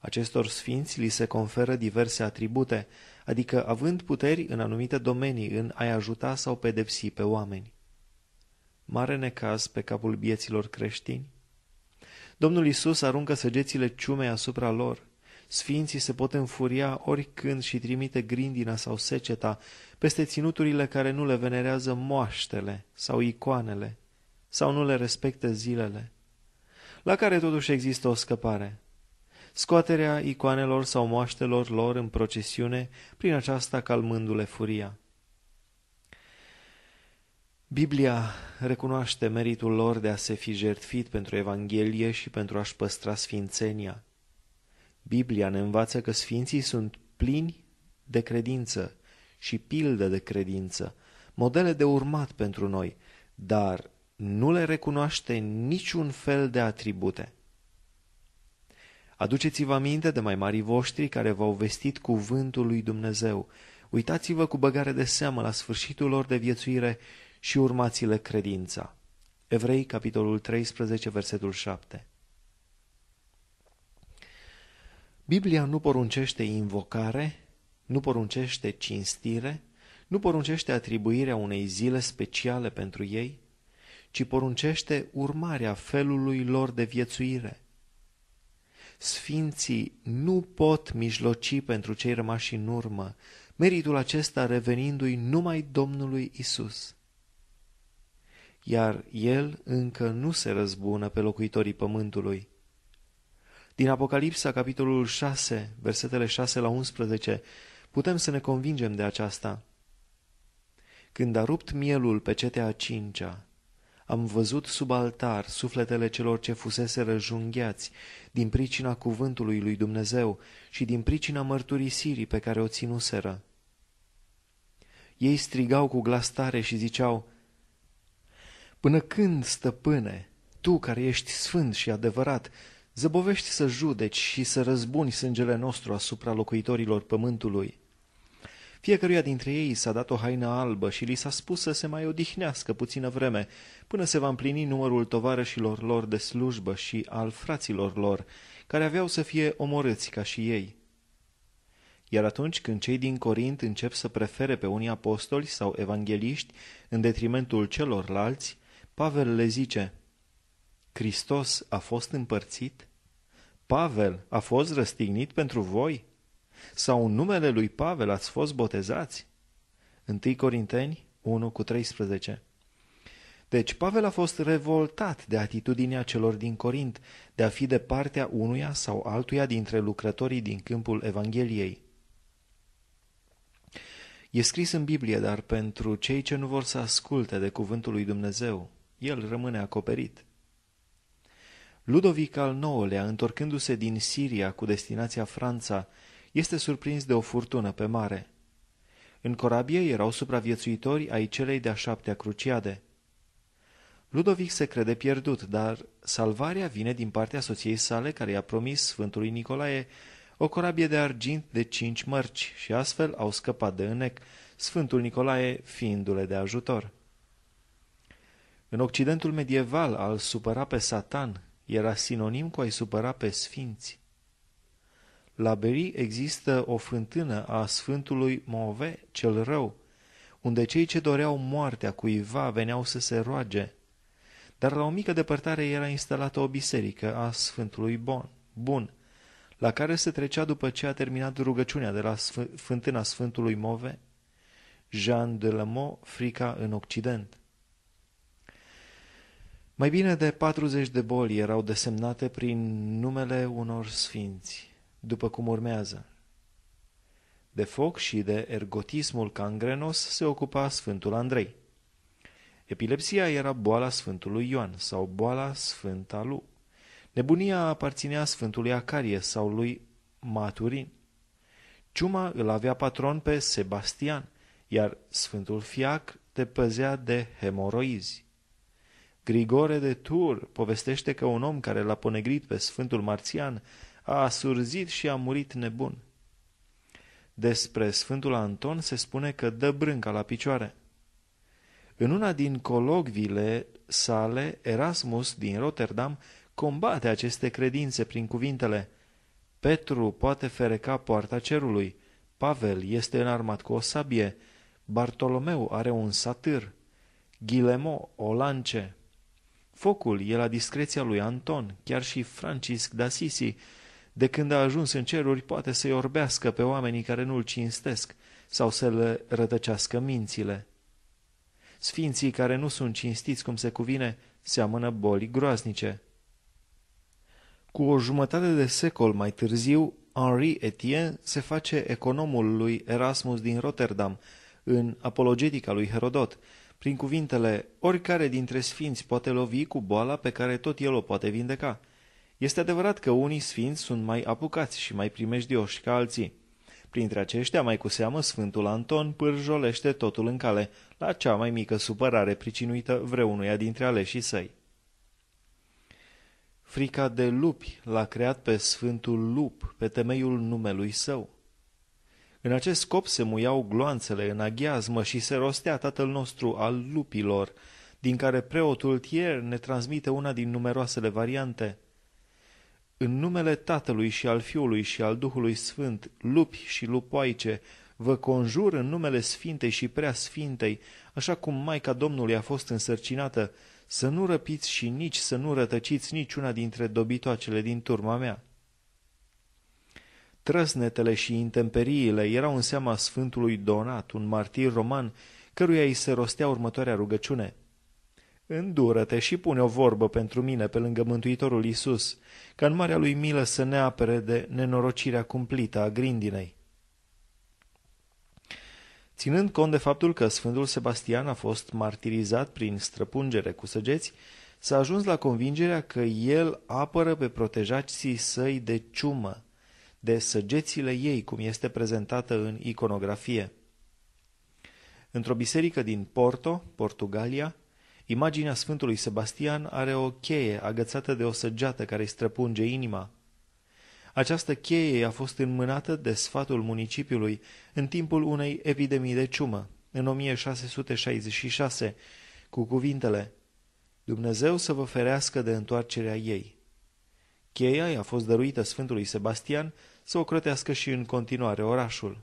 Acestor sfinți li se conferă diverse atribute, adică având puteri în anumite domenii în a-i ajuta sau pedepsi pe oameni. Mare necaz pe capul bieților creștini. Domnul Isus aruncă săgețile ciumei asupra lor, Sfinții se pot înfuria oricând și trimite grindina sau seceta peste ținuturile care nu le venerează moaștele sau icoanele sau nu le respectă zilele, la care totuși există o scăpare. Scoaterea icoanelor sau moaștelor lor în procesiune, prin aceasta calmându-le furia. Biblia recunoaște meritul lor de a se fi jertfit pentru Evanghelie și pentru a-și păstra sfințenia – Biblia ne învață că sfinții sunt plini de credință și pildă de credință, modele de urmat pentru noi, dar nu le recunoaște niciun fel de atribute. Aduceți-vă aminte de mai mari voștri care v-au vestit cuvântul lui Dumnezeu. Uitați-vă cu băgare de seamă la sfârșitul lor de viețuire și urmați-le credința. Evrei, capitolul 13, versetul 7. Biblia nu poruncește invocare, nu poruncește cinstire, nu poruncește atribuirea unei zile speciale pentru ei, ci poruncește urmarea felului lor de viețuire. Sfinții nu pot mijloci pentru cei rămași în urmă, meritul acesta revenindu-i numai Domnului Isus. Iar El încă nu se răzbună pe locuitorii pământului, din Apocalipsa, capitolul 6, versetele 6 la 11, putem să ne convingem de aceasta. Când a rupt mielul pe cetea a cincea, am văzut sub altar sufletele celor ce fusese răjungheați din pricina cuvântului lui Dumnezeu și din pricina mărturisirii pe care o ținuseră. Ei strigau cu glas tare și ziceau, Până când, stăpâne, tu care ești sfânt și adevărat, zăbovești să judeci și să răzbuni sângele nostru asupra locuitorilor pământului. Fiecăruia dintre ei s-a dat o haină albă și li s-a spus să se mai odihnească puțină vreme, până se va împlini numărul tovarășilor lor de slujbă și al fraților lor, care aveau să fie omorâți ca și ei. Iar atunci când cei din Corint încep să prefere pe unii apostoli sau evangeliști în detrimentul celorlalți, Pavel le zice, Hristos a fost împărțit? Pavel a fost răstignit pentru voi? Sau în numele lui Pavel ați fost botezați? 1 Corinteni 1 cu 13 Deci Pavel a fost revoltat de atitudinea celor din Corint de a fi de partea unuia sau altuia dintre lucrătorii din câmpul Evangheliei. E scris în Biblie, dar pentru cei ce nu vor să asculte de cuvântul lui Dumnezeu, el rămâne acoperit. Ludovic al IX-lea, întorcându-se din Siria cu destinația Franța, este surprins de o furtună pe mare. În corabie erau supraviețuitori ai celei de-a șaptea cruciade. Ludovic se crede pierdut, dar salvarea vine din partea soției sale care i-a promis Sfântului Nicolae o corabie de argint de cinci mărci și astfel au scăpat de înec, Sfântul Nicolae fiindu-le de ajutor. În Occidentul medieval al supăra pe Satan, era sinonim cu a-i supăra pe sfinți. La Beri există o fântână a sfântului Move, cel rău, unde cei ce doreau moartea cuiva veneau să se roage. Dar la o mică depărtare era instalată o biserică a sfântului Bon, Bun, la care se trecea după ce a terminat rugăciunea de la sf fântâna sfântului Move, Jean de Lemo, Frica în Occident. Mai bine de 40 de boli erau desemnate prin numele unor sfinți, după cum urmează. De foc și de ergotismul cangrenos se ocupa Sfântul Andrei. Epilepsia era boala Sfântului Ioan sau boala Sfânta Lu. Nebunia aparținea Sfântului Acarie sau lui Maturin. Ciuma îl avea patron pe Sebastian, iar Sfântul Fiac te păzea de hemoroizi. Grigore de Tur povestește că un om care l-a ponegrit pe Sfântul Marțian a asurzit și a murit nebun. Despre Sfântul Anton se spune că dă brânca la picioare. În una din cologviile sale, Erasmus din Rotterdam combate aceste credințe prin cuvintele Petru poate fereca poarta cerului, Pavel este înarmat cu o sabie, Bartolomeu are un satâr, Ghilemo o lance, Focul e la discreția lui Anton, chiar și Francisc Assisi. de când a ajuns în ceruri, poate să-i orbească pe oamenii care nu-l cinstesc sau să le rătăcească mințile. Sfinții care nu sunt cinstiți cum se cuvine seamănă bolii groaznice. Cu o jumătate de secol mai târziu, Henri Etienne se face economul lui Erasmus din Rotterdam, în apologetica lui Herodot, prin cuvintele, oricare dintre sfinți poate lovi cu boala pe care tot el o poate vindeca. Este adevărat că unii sfinți sunt mai apucați și mai primejdioși ca alții. Printre aceștia, mai cu seamă, Sfântul Anton pârjolește totul în cale, la cea mai mică supărare pricinuită vreunuia dintre aleșii săi. Frica de lupi l-a creat pe Sfântul Lup, pe temeiul numelui său. În acest scop se muiau gloanțele în aghiazmă și se rostea tatăl nostru al lupilor, din care preotul Tier ne transmite una din numeroasele variante. În numele Tatălui și al Fiului și al Duhului Sfânt, lupi și lupoaice, vă conjur în numele Sfintei și prea Sfintei, așa cum Maica Domnului a fost însărcinată, să nu răpiți și nici să nu rătăciți niciuna dintre dobitoacele din turma mea. Trăsnetele și intemperiile erau în seama Sfântului Donat, un martir roman, căruia îi se rostea următoarea rugăciune. Îndură-te și pune o vorbă pentru mine pe lângă Mântuitorul Iisus, ca în marea lui milă să ne apere de nenorocirea cumplită a grindinei. Ținând cont de faptul că Sfântul Sebastian a fost martirizat prin străpungere cu săgeți, s-a ajuns la convingerea că el apără pe protejații săi de ciumă, de săgețile ei, cum este prezentată în iconografie. Într-o biserică din Porto, Portugalia, imaginea Sfântului Sebastian are o cheie agățată de o săgeată care îi străpunge inima. Această cheie a fost înmânată de sfatul municipiului în timpul unei epidemii de ciumă, în 1666, cu cuvintele Dumnezeu să vă ferească de întoarcerea ei. Cheia i-a fost dăruită Sfântului Sebastian să ocrotească și în continuare orașul.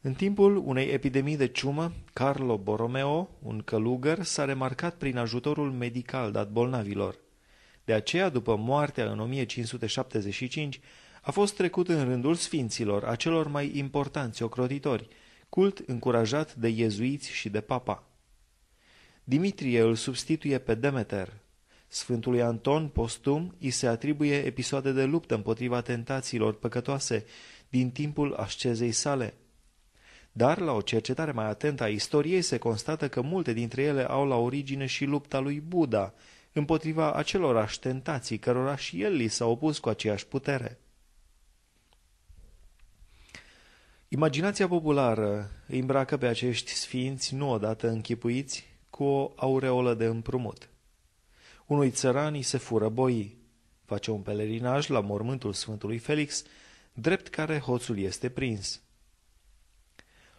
În timpul unei epidemii de ciumă, Carlo Borromeo, un călugăr, s-a remarcat prin ajutorul medical dat bolnavilor. De aceea, după moartea în 1575, a fost trecut în rândul sfinților, a celor mai importanți ocrotitori, cult încurajat de iezuiți și de papa. Dimitrie îl substituie pe Demeter, Sfântului Anton, postum, îi se atribuie episoade de luptă împotriva tentațiilor păcătoase din timpul ascezei sale. Dar, la o cercetare mai atentă a istoriei, se constată că multe dintre ele au la origine și lupta lui Buddha, împotriva acelorași tentații cărora și el li s-a opus cu aceeași putere. Imaginația populară îi îmbracă pe acești sfinți nu odată închipuiți cu o aureolă de împrumut unui țăran îi se fură boii. Face un pelerinaj la mormântul Sfântului Felix, drept care hoțul este prins.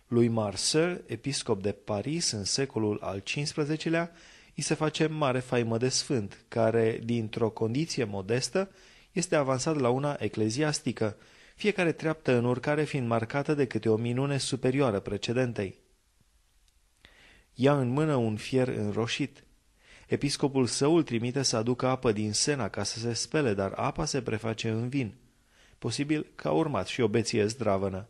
Lui Marcel, episcop de Paris în secolul al XV-lea, îi se face mare faimă de sfânt, care, dintr-o condiție modestă, este avansat la una ecleziastică, fiecare treaptă în urcare fiind marcată de câte o minune superioară precedentei. Ia în mână un fier înroșit – Episcopul său îl trimite să aducă apă din Sena ca să se spele, dar apa se preface în vin. Posibil că a urmat și o beție zdravănă.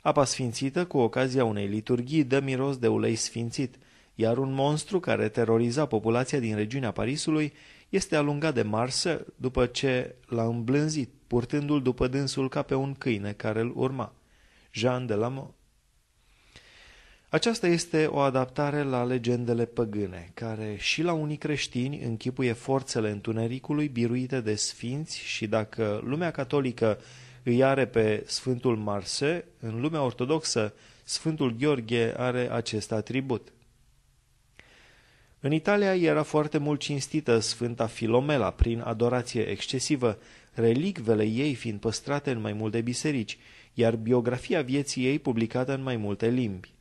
Apa sfințită, cu ocazia unei liturghii, dă miros de ulei sfințit, iar un monstru care teroriza populația din regiunea Parisului este alungat de marsă după ce l-a îmblânzit, purtându-l după dânsul ca pe un câine care îl urma. Jean de la aceasta este o adaptare la legendele păgâne, care și la unii creștini închipuie forțele întunericului biruite de sfinți și dacă lumea catolică îi are pe Sfântul Marse, în lumea ortodoxă Sfântul Gheorghe are acest atribut. În Italia era foarte mult cinstită Sfânta Filomela prin adorație excesivă, relicvele ei fiind păstrate în mai multe biserici, iar biografia vieții ei publicată în mai multe limbi.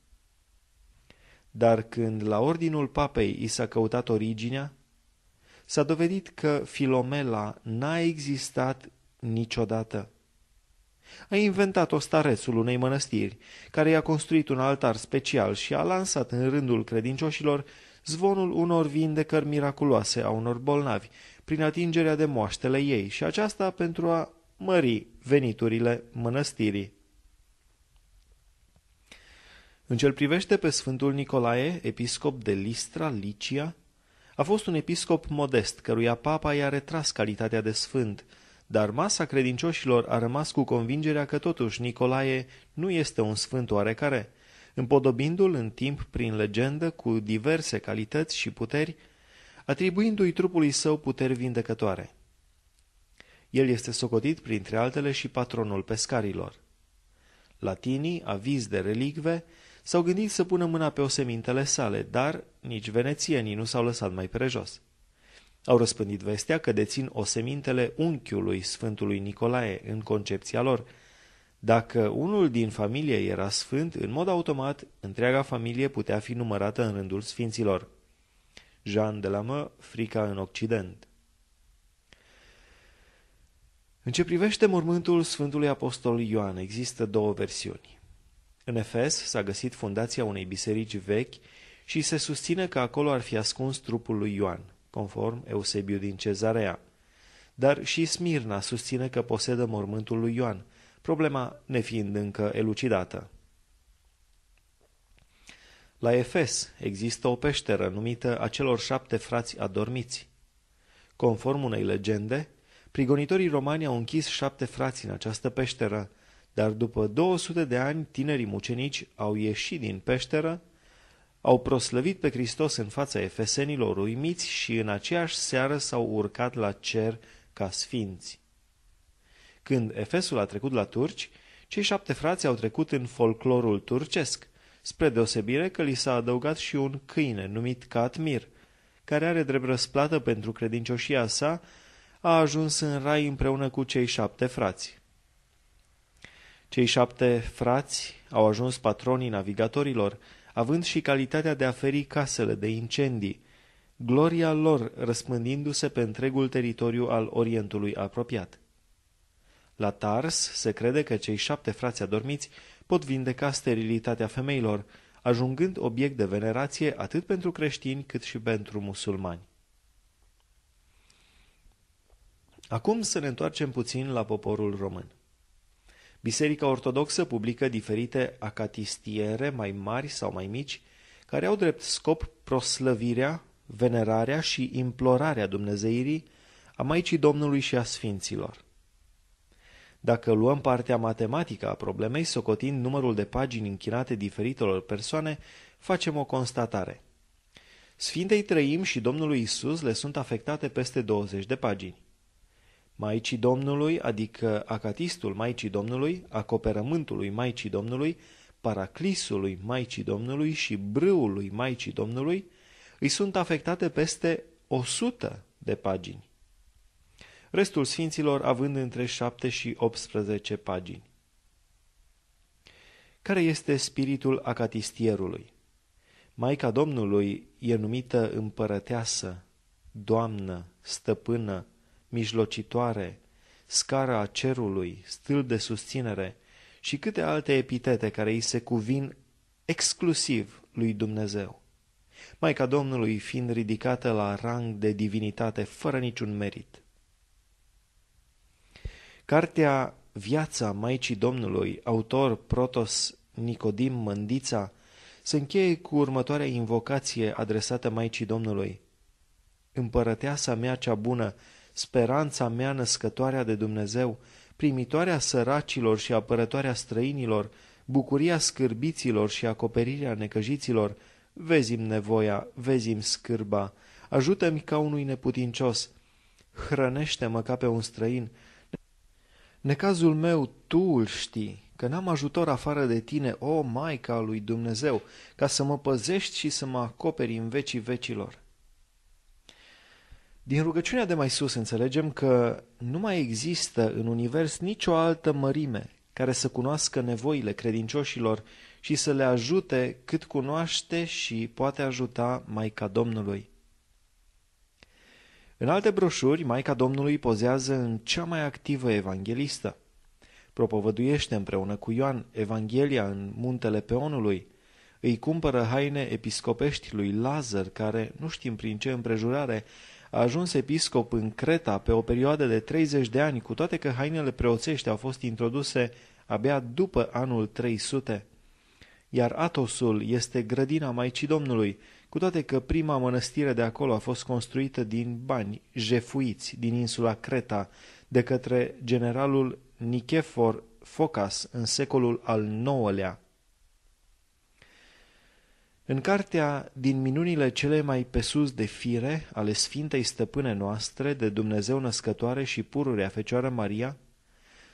Dar când la ordinul papei i s-a căutat originea, s-a dovedit că Filomela n-a existat niciodată. A inventat-o starețul unei mănăstiri, care i-a construit un altar special și a lansat în rândul credincioșilor zvonul unor vindecări miraculoase a unor bolnavi, prin atingerea de moaștele ei, și aceasta pentru a mări veniturile mănăstirii. În ce privește pe Sfântul Nicolae, episcop de Listra, Licia, a fost un episcop modest, căruia papa i-a retras calitatea de sfânt, dar masa credincioșilor a rămas cu convingerea că totuși Nicolae nu este un sfânt oarecare, împodobindu-l în timp prin legendă cu diverse calități și puteri, atribuindu-i trupului său puteri vindecătoare. El este socotit printre altele și patronul pescarilor. Latinii, aviz de relicve, S-au gândit să pună mâna pe osemintele sale, dar nici venețienii nu s-au lăsat mai prejos. Au răspândit vestea că dețin osemintele unchiului Sfântului Nicolae în concepția lor. Dacă unul din familie era sfânt, în mod automat, întreaga familie putea fi numărată în rândul sfinților. Jean de la Mă, Frica în Occident În ce privește mormântul Sfântului Apostol Ioan, există două versiuni. În Efes s-a găsit fundația unei biserici vechi și se susține că acolo ar fi ascuns trupul lui Ioan, conform Eusebiu din Cezarea. Dar și Smirna susține că posedă mormântul lui Ioan, problema nefiind încă elucidată. La Efes există o peșteră numită a celor șapte frați adormiți. Conform unei legende, prigonitorii romani au închis șapte frați în această peșteră, dar după 200 de ani, tinerii mucenici au ieșit din peșteră, au proslăvit pe Hristos în fața efesenilor uimiți și în aceeași seară s-au urcat la cer ca sfinți. Când Efesul a trecut la turci, cei șapte frați au trecut în folclorul turcesc, spre deosebire că li s-a adăugat și un câine numit Catmir, care are drept răsplată pentru credincioșia sa, a ajuns în rai împreună cu cei șapte frați. Cei șapte frați au ajuns patronii navigatorilor, având și calitatea de a feri casele de incendii, gloria lor răspândindu-se pe întregul teritoriu al Orientului apropiat. La Tars se crede că cei șapte frați adormiți pot vindeca sterilitatea femeilor, ajungând obiect de venerație atât pentru creștini cât și pentru musulmani. Acum să ne întoarcem puțin la poporul român. Biserica Ortodoxă publică diferite acatistiere mai mari sau mai mici, care au drept scop proslăvirea, venerarea și implorarea Dumnezeirii, a Maicii Domnului și a Sfinților. Dacă luăm partea matematică a problemei, socotind numărul de pagini închinate diferitelor persoane, facem o constatare. Sfintei Trăim și Domnului Isus le sunt afectate peste 20 de pagini. Maicii Domnului, adică acatistul Maicii Domnului, acoperământului Maicii Domnului, paraclisului Maicii Domnului și brâului Maicii Domnului, îi sunt afectate peste 100 de pagini. Restul sfinților având între 7 și 18 pagini. Care este spiritul acatistierului? Maica Domnului e numită împărăteasă, doamnă, stăpână, mijlocitoare, scara a cerului, stâlp de susținere și câte alte epitete care îi se cuvin exclusiv lui Dumnezeu. Maica Domnului fiind ridicată la rang de divinitate fără niciun merit. Cartea Viața Maicii Domnului, autor Protos Nicodim Mândița, se încheie cu următoarea invocație adresată Maicii Domnului. Împărăteasa mea cea bună, speranța mea născătoarea de Dumnezeu, primitoarea săracilor și apărătoarea străinilor, bucuria scârbiților și acoperirea necăjiților, vezim nevoia, vezim scârba, ajută-mi ca unui neputincios, hrănește-mă ca pe un străin. Necazul meu tu îl știi, că n-am ajutor afară de tine, o Maica lui Dumnezeu, ca să mă păzești și să mă acoperi în vecii vecilor. Din rugăciunea de mai sus înțelegem că nu mai există în univers nicio altă mărime care să cunoască nevoile credincioșilor și să le ajute cât cunoaște și poate ajuta Maica Domnului. În alte broșuri, Maica Domnului pozează în cea mai activă evanghelistă. Propovăduiește împreună cu Ioan Evanghelia în muntele Peonului, îi cumpără haine episcopești lui Lazar, care nu știm prin ce împrejurare a ajuns episcop în Creta pe o perioadă de 30 de ani, cu toate că hainele preoțești au fost introduse abia după anul 300. Iar Atosul este grădina Maicii Domnului, cu toate că prima mănăstire de acolo a fost construită din bani jefuiți din insula Creta de către generalul Nichefor Focas în secolul al IX-lea. În cartea din minunile cele mai pe sus de fire ale Sfintei Stăpâne noastre de Dumnezeu Născătoare și Pururea Fecioară Maria,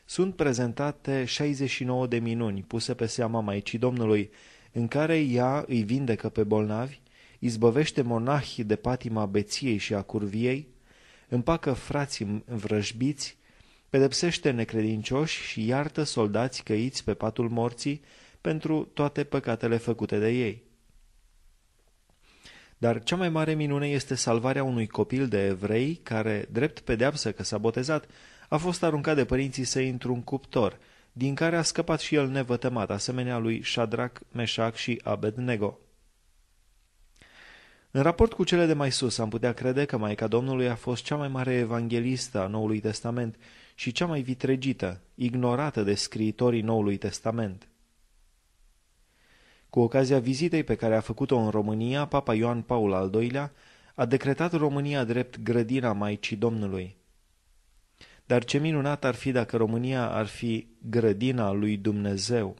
sunt prezentate 69 de minuni puse pe seama Maicii Domnului, în care ea îi vindecă pe bolnavi, izbăvește monahii de patima beției și a curviei, împacă frații vrăjbiți, pedepsește necredincioși și iartă soldați căiți pe patul morții pentru toate păcatele făcute de ei. Dar cea mai mare minune este salvarea unui copil de evrei care, drept pedeapsă că s-a botezat, a fost aruncat de părinții săi într-un cuptor, din care a scăpat și el nevătămat, asemenea lui Shadrach, Meșac și Abednego. În raport cu cele de mai sus, am putea crede că Maica Domnului a fost cea mai mare evanghelistă a Noului Testament și cea mai vitregită, ignorată de scriitorii Noului Testament. Cu ocazia vizitei pe care a făcut-o în România, Papa Ioan Paul al II-lea a decretat România drept grădina Maicii Domnului. Dar ce minunat ar fi dacă România ar fi grădina lui Dumnezeu.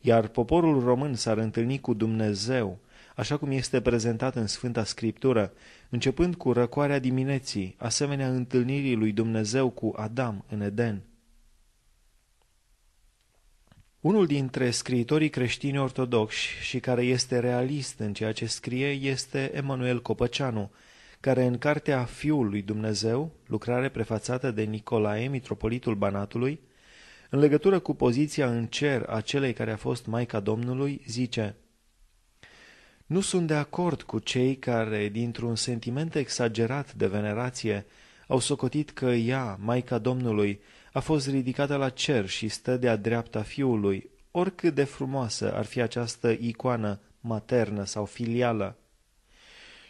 Iar poporul român s-ar întâlni cu Dumnezeu, așa cum este prezentat în Sfânta Scriptură, începând cu răcoarea dimineții, asemenea întâlnirii lui Dumnezeu cu Adam în Eden – unul dintre scriitorii creștini ortodoxi și care este realist în ceea ce scrie este Emanuel Copăceanu, care în cartea Fiul lui Dumnezeu, lucrare prefațată de Nicolae, mitropolitul Banatului, în legătură cu poziția în cer a celei care a fost Maica Domnului, zice Nu sunt de acord cu cei care, dintr-un sentiment exagerat de venerație, au socotit că ea, Maica Domnului, a fost ridicată la cer și stă de-a dreapta fiului, oricât de frumoasă ar fi această icoană maternă sau filială.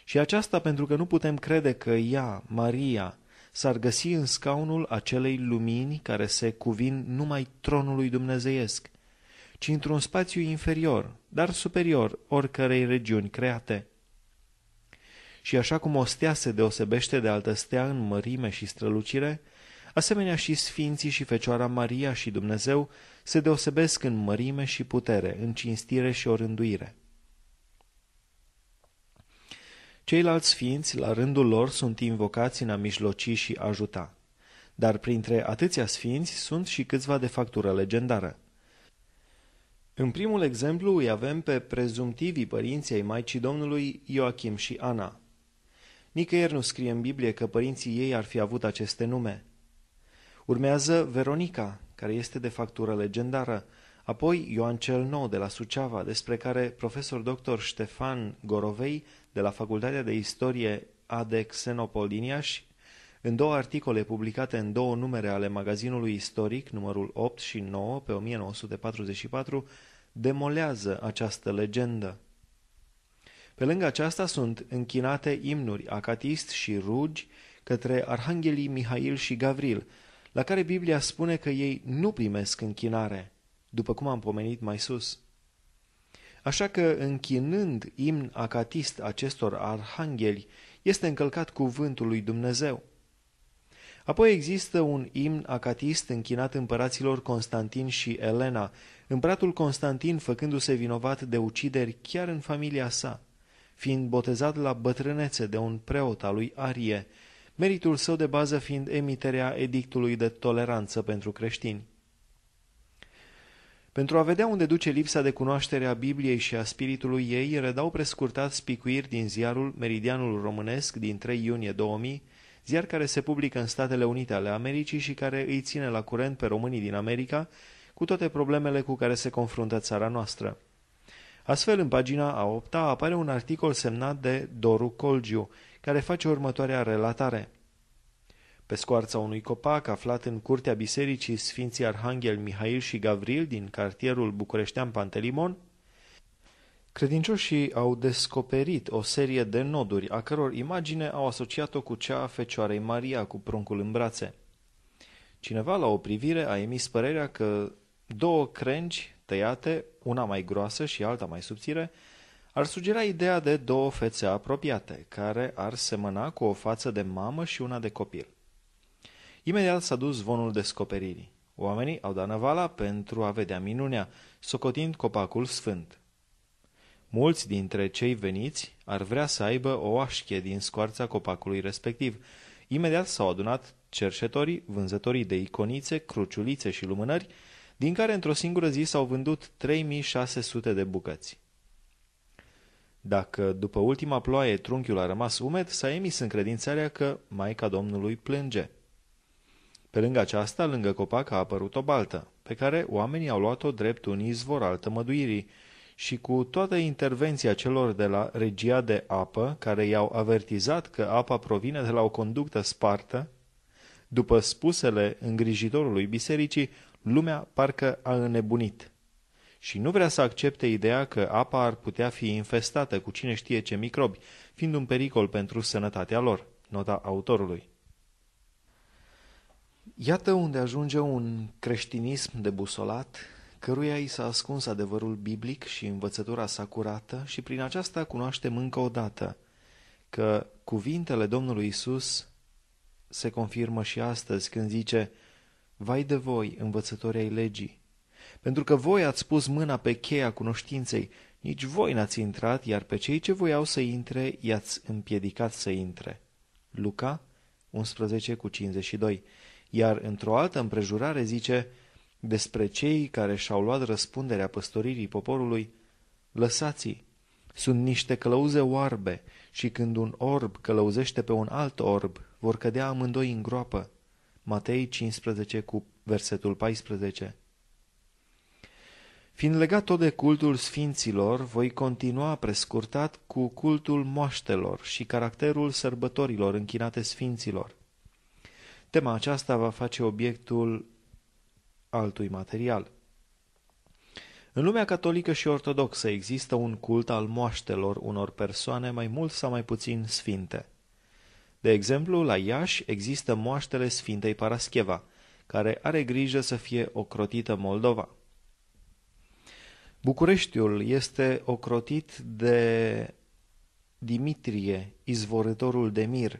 Și aceasta pentru că nu putem crede că ea, Maria, s-ar găsi în scaunul acelei lumini care se cuvin numai tronului dumnezeiesc, ci într-un spațiu inferior, dar superior oricărei regiuni create. Și așa cum o stea se deosebește de altă stea în mărime și strălucire, Asemenea și sfinții și Fecioara Maria și Dumnezeu se deosebesc în mărime și putere, în cinstire și orânduire. Ceilalți sfinți, la rândul lor, sunt invocați în a mijloci și ajuta. Dar printre atâția sfinți sunt și câțiva de factură legendară. În primul exemplu îi avem pe prezumtivii părinții ai Maicii Domnului Ioachim și Ana. Nicăieri nu scrie în Biblie că părinții ei ar fi avut aceste nume, Urmează Veronica, care este de factură legendară, apoi Ioan cel Nou de la Suceava, despre care profesor dr. Ștefan Gorovei de la Facultatea de Istorie AD Xenopol din Iași, în două articole publicate în două numere ale magazinului istoric, numărul 8 și 9 pe 1944, demolează această legendă. Pe lângă aceasta sunt închinate imnuri acatist și rugi către arhanghelii Mihail și Gavril, la care Biblia spune că ei nu primesc închinare, după cum am pomenit mai sus. Așa că, închinând imn acatist acestor arhangeli, este încălcat cuvântul lui Dumnezeu. Apoi există un imn acatist închinat împăraților Constantin și Elena, împăratul Constantin făcându-se vinovat de ucideri chiar în familia sa, fiind botezat la bătrânețe de un preot al lui Arie, meritul său de bază fiind emiterea edictului de toleranță pentru creștini. Pentru a vedea unde duce lipsa de cunoaștere a Bibliei și a spiritului ei, redau prescurtat spicuiri din ziarul Meridianul Românesc din 3 iunie 2000, ziar care se publică în Statele Unite ale Americii și care îi ține la curent pe românii din America cu toate problemele cu care se confruntă țara noastră. Astfel, în pagina a 8 apare un articol semnat de Doru Colgiu, care face următoarea relatare. Pe scoarța unui copac aflat în curtea bisericii Sfinții Arhanghel Mihail și Gavril din cartierul bucureștean Pantelimon, credincioșii au descoperit o serie de noduri, a căror imagine au asociat-o cu cea a Fecioarei Maria cu pruncul în brațe. Cineva la o privire a emis părerea că două crengi tăiate, una mai groasă și alta mai subțire, ar sugera ideea de două fețe apropiate, care ar semăna cu o față de mamă și una de copil. Imediat s-a dus zvonul descoperirii. Oamenii au dat navala pentru a vedea minunea, socotind copacul sfânt. Mulți dintre cei veniți ar vrea să aibă o așchie din scoarța copacului respectiv. Imediat s-au adunat cerșetorii, vânzătorii de iconițe, cruciulițe și lumânări, din care într-o singură zi s-au vândut 3600 de bucăți. Dacă după ultima ploaie trunchiul a rămas umed, s-a emis încredințarea că Maica Domnului plânge. Pe lângă aceasta, lângă copac a apărut o baltă, pe care oamenii au luat-o drept un izvor al tămăduirii și cu toată intervenția celor de la regia de apă, care i-au avertizat că apa provine de la o conductă spartă, după spusele îngrijitorului bisericii, lumea parcă a înnebunit și nu vrea să accepte ideea că apa ar putea fi infestată cu cine știe ce microbi, fiind un pericol pentru sănătatea lor, nota autorului. Iată unde ajunge un creștinism debusolat, căruia i s-a ascuns adevărul biblic și învățătura sa curată și prin aceasta cunoaștem încă o dată că cuvintele Domnului Isus se confirmă și astăzi când zice Vai de voi, învățători ai legii, pentru că voi ați pus mâna pe cheia cunoștinței, nici voi n-ați intrat, iar pe cei ce voiau să intre, i-ați împiedicat să intre. Luca 11 cu 52 Iar într-o altă împrejurare zice, despre cei care și-au luat răspunderea păstoririi poporului, lăsați-i, sunt niște călăuze oarbe și când un orb călăuzește pe un alt orb, vor cădea amândoi în groapă. Matei 15 cu versetul 14 Fiind legat tot de cultul sfinților, voi continua prescurtat cu cultul moaștelor și caracterul sărbătorilor închinate sfinților. Tema aceasta va face obiectul altui material. În lumea catolică și ortodoxă există un cult al moaștelor unor persoane mai mult sau mai puțin sfinte. De exemplu, la Iași există moaștele Sfintei Parascheva, care are grijă să fie ocrotită Moldova. Bucureștiul este ocrotit de Dimitrie, izvorătorul de mir,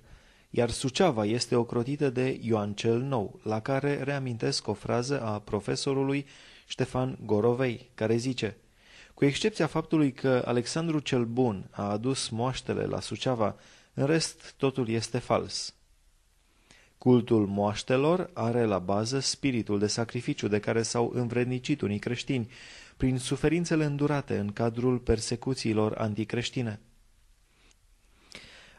iar Suceava este ocrotită de Ioan cel Nou, la care reamintesc o frază a profesorului Ștefan Gorovei, care zice Cu excepția faptului că Alexandru cel Bun a adus moaștele la Suceava, în rest totul este fals. Cultul moaștelor are la bază spiritul de sacrificiu de care s-au învrednicit unii creștini, prin suferințele îndurate în cadrul persecuțiilor anticreștine.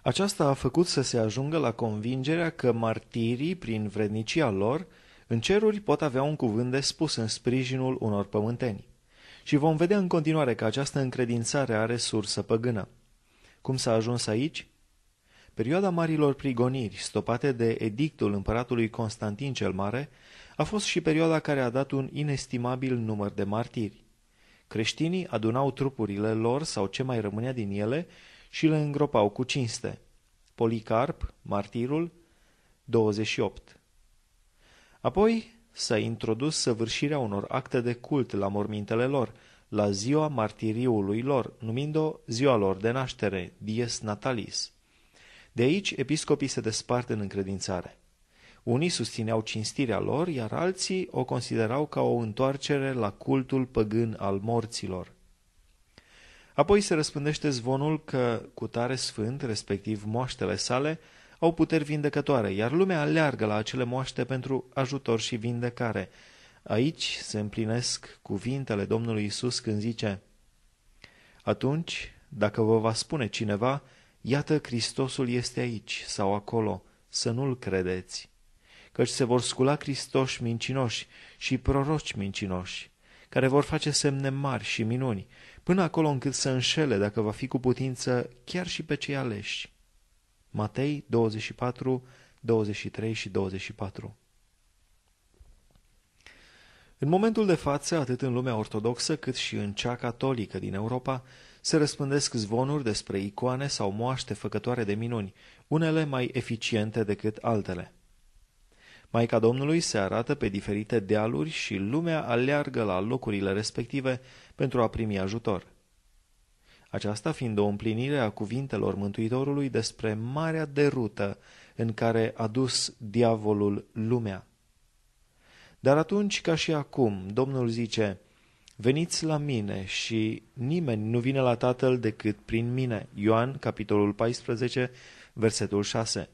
Aceasta a făcut să se ajungă la convingerea că martirii, prin vrednicia lor, în ceruri pot avea un cuvânt de spus în sprijinul unor pământeni. Și vom vedea în continuare că această încredințare are sursă păgână. Cum s-a ajuns aici? Perioada marilor prigoniri, stopate de edictul împăratului Constantin cel Mare, a fost și perioada care a dat un inestimabil număr de martiri. Creștinii adunau trupurile lor sau ce mai rămânea din ele și le îngropau cu cinste. Policarp, martirul, 28. Apoi s-a introdus săvârșirea unor acte de cult la mormintele lor, la ziua martiriului lor, numind-o ziua lor de naștere, dies natalis. De aici, episcopii se despart în încredințare. Unii susțineau cinstirea lor, iar alții o considerau ca o întoarcere la cultul păgân al morților. Apoi se răspândește zvonul că cutare sfânt, respectiv moaștele sale, au puteri vindecătoare, iar lumea aleargă la acele moaște pentru ajutor și vindecare. Aici se împlinesc cuvintele Domnului Isus când zice Atunci, dacă vă va spune cineva, iată Hristosul este aici sau acolo, să nu-l credeți căci se vor scula cristoși mincinoși și proroci mincinoși, care vor face semne mari și minuni, până acolo încât să înșele, dacă va fi cu putință, chiar și pe cei aleși. Matei 24, 23 și 24 În momentul de față, atât în lumea ortodoxă cât și în cea catolică din Europa, se răspândesc zvonuri despre icoane sau moaște făcătoare de minuni, unele mai eficiente decât altele. Maica Domnului se arată pe diferite dealuri și lumea aleargă la locurile respective pentru a primi ajutor. Aceasta fiind o împlinire a cuvintelor Mântuitorului despre marea derută în care a dus diavolul lumea. Dar atunci, ca și acum, Domnul zice, Veniți la mine și nimeni nu vine la Tatăl decât prin mine. Ioan, capitolul 14, versetul 6.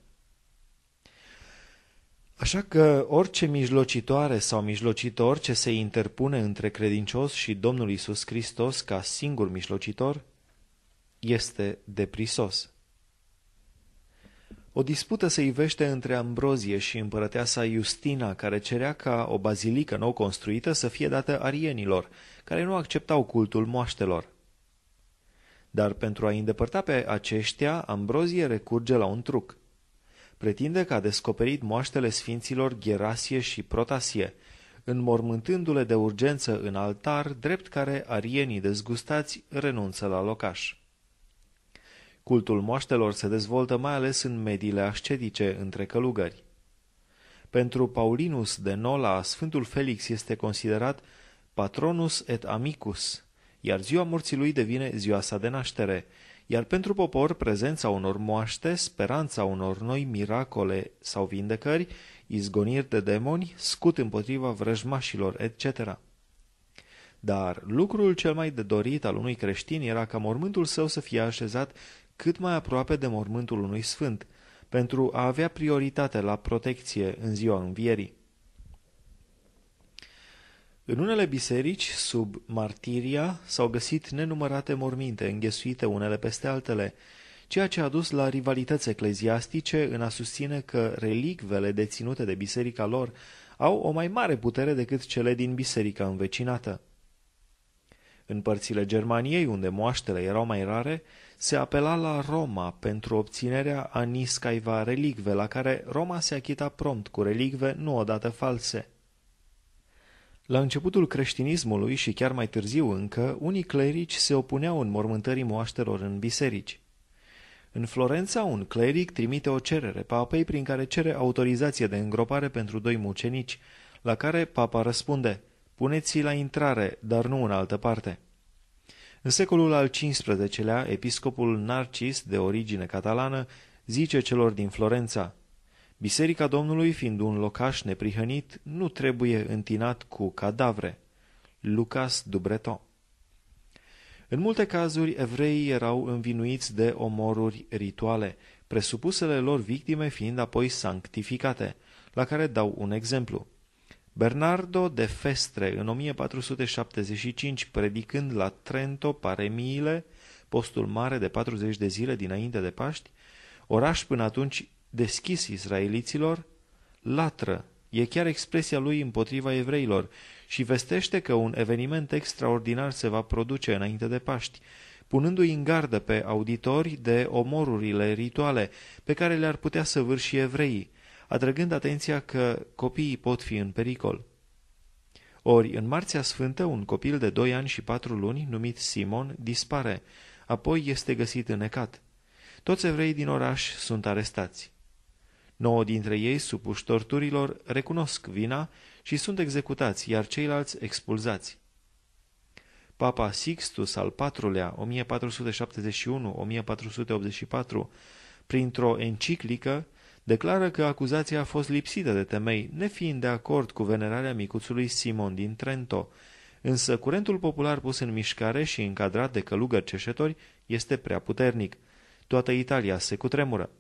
Așa că orice mijlocitoare sau mijlocitor ce se interpune între credincios și Domnul Isus Hristos ca singur mijlocitor este deprisos. O dispută se ivește între Ambrozie și împărăteasa Justina, care cerea ca o bazilică nou construită să fie dată arienilor, care nu acceptau cultul moaștelor. Dar pentru a îndepărta pe aceștia, Ambrozie recurge la un truc – pretinde că a descoperit moaștele sfinților Gerasie și Protasie, înmormântându-le de urgență în altar, drept care arienii dezgustați renunță la locaș. Cultul moaștelor se dezvoltă mai ales în mediile ascetice între călugări. Pentru Paulinus de Nola, Sfântul Felix este considerat patronus et amicus, iar ziua morții lui devine ziua sa de naștere, iar pentru popor prezența unor moaște, speranța unor noi miracole sau vindecări, izgoniri de demoni, scut împotriva vrăjmașilor, etc. Dar lucrul cel mai de dorit al unui creștin era ca mormântul său să fie așezat cât mai aproape de mormântul unui sfânt, pentru a avea prioritate la protecție în ziua învierii. În unele biserici, sub martiria, s-au găsit nenumărate morminte, înghesuite unele peste altele, ceea ce a dus la rivalități ecleziastice în a susține că relicvele deținute de biserica lor au o mai mare putere decât cele din biserica învecinată. În părțile Germaniei, unde moaștele erau mai rare, se apela la Roma pentru obținerea a niscaiva relicve, la care Roma se achita prompt cu relicve nu odată false – la începutul creștinismului și chiar mai târziu încă, unii clerici se opuneau în mormântării moaștelor în biserici. În Florența, un cleric trimite o cerere papei prin care cere autorizație de îngropare pentru doi mucenici, la care papa răspunde, puneți-i la intrare, dar nu în altă parte. În secolul al XV-lea, episcopul Narcis, de origine catalană, zice celor din Florența, Biserica Domnului, fiind un locaș neprihănit, nu trebuie întinat cu cadavre. Lucas Dubreton În multe cazuri, evreii erau învinuiți de omoruri rituale, presupusele lor victime fiind apoi sanctificate, la care dau un exemplu. Bernardo de Festre, în 1475, predicând la Trento paremiile, postul mare de 40 de zile dinainte de Paști, oraș până atunci deschis israeliților, latră, e chiar expresia lui împotriva evreilor și vestește că un eveniment extraordinar se va produce înainte de Paști, punându-i în gardă pe auditori de omorurile rituale pe care le-ar putea săvârși evreii, atrăgând atenția că copiii pot fi în pericol. Ori, în Marțea Sfântă, un copil de doi ani și patru luni, numit Simon, dispare, apoi este găsit înecat. Toți evreii din oraș sunt arestați. Nouă dintre ei, supuși torturilor, recunosc vina și sunt executați, iar ceilalți expulzați. Papa Sixtus al IV-lea, 1471-1484, printr-o enciclică, declară că acuzația a fost lipsită de temei, nefiind de acord cu venerarea micuțului Simon din Trento, însă curentul popular pus în mișcare și încadrat de călugări ceșetori este prea puternic. Toată Italia se cutremură.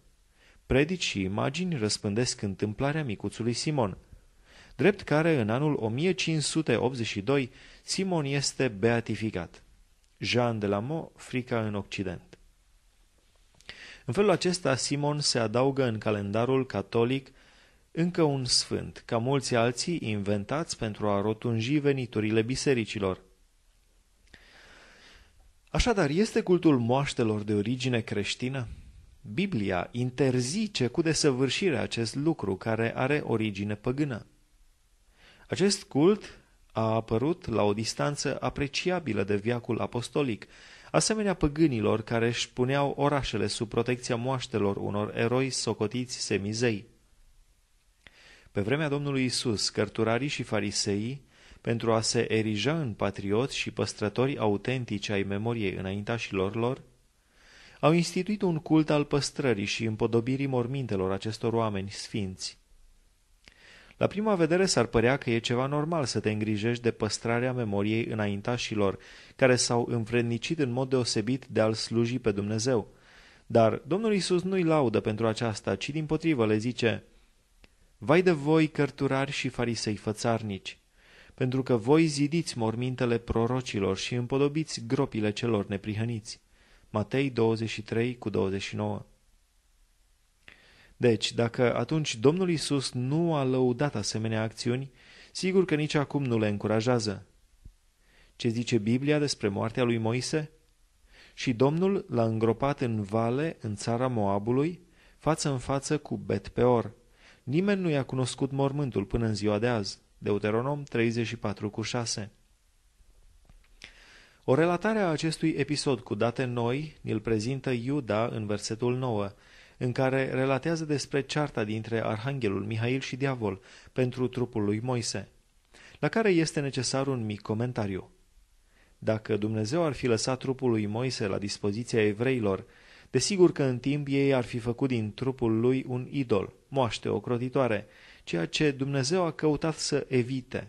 Predici și imagini răspândesc întâmplarea micuțului Simon, drept care în anul 1582 Simon este beatificat. Jean de la Mo, Frica în Occident. În felul acesta, Simon se adaugă în calendarul catolic încă un sfânt, ca mulți alții inventați pentru a rotunji veniturile bisericilor. Așadar, este cultul moaștelor de origine creștină? Biblia interzice cu desăvârșire acest lucru care are origine păgână. Acest cult a apărut la o distanță apreciabilă de viacul apostolic, asemenea păgânilor care își puneau orașele sub protecția moaștelor unor eroi socotiți semizei. Pe vremea Domnului Isus, cărturarii și fariseii, pentru a se erija în patrioți și păstrători autentici ai memoriei înaintașilor lor, au instituit un cult al păstrării și împodobirii mormintelor acestor oameni sfinți. La prima vedere s-ar părea că e ceva normal să te îngrijești de păstrarea memoriei înaintașilor, care s-au învrednicit în mod deosebit de a-L sluji pe Dumnezeu. Dar Domnul Isus nu-i laudă pentru aceasta, ci din potrivă le zice, Vai de voi, cărturari și farisei fățarnici, pentru că voi zidiți mormintele prorocilor și împodobiți gropile celor neprihăniți. Matei 23 cu 29. Deci, dacă atunci Domnul Isus nu a lăudat asemenea acțiuni, sigur că nici acum nu le încurajează. Ce zice Biblia despre moartea lui Moise? Și Domnul l-a îngropat în vale, în țara Moabului, față în față cu Bet Peor. Nimeni nu i-a cunoscut mormântul până în ziua de azi. Deuteronom 34 cu 6 o relatare a acestui episod cu date noi îl prezintă Iuda în versetul 9, în care relatează despre cearta dintre Arhanghelul Mihail și Diavol pentru trupul lui Moise, la care este necesar un mic comentariu. Dacă Dumnezeu ar fi lăsat trupul lui Moise la dispoziția evreilor, desigur că în timp ei ar fi făcut din trupul lui un idol, moaște ocrotitoare, ceea ce Dumnezeu a căutat să evite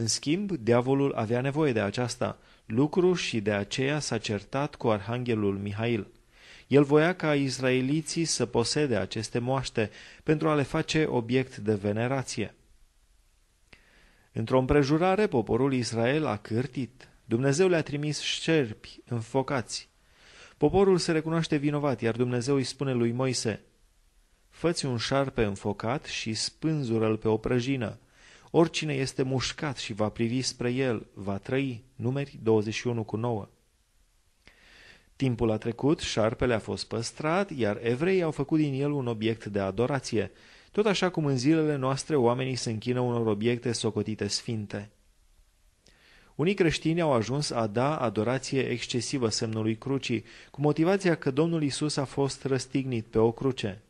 în schimb, diavolul avea nevoie de aceasta lucru și de aceea s-a certat cu arhanghelul Mihail. El voia ca israeliții să posede aceste moaște pentru a le face obiect de venerație. Într-o împrejurare, poporul Israel a cârtit. Dumnezeu le-a trimis șerpi înfocați. Poporul se recunoaște vinovat, iar Dumnezeu îi spune lui Moise, Făți un șarpe înfocat și spânzură-l pe o prăjină. Oricine este mușcat și va privi spre el, va trăi. Numeri 21 cu 9. Timpul a trecut, șarpele a fost păstrat, iar evreii au făcut din el un obiect de adorație, tot așa cum în zilele noastre oamenii se închină unor obiecte socotite sfinte. Unii creștini au ajuns a da adorație excesivă semnului crucii, cu motivația că Domnul Isus a fost răstignit pe o cruce.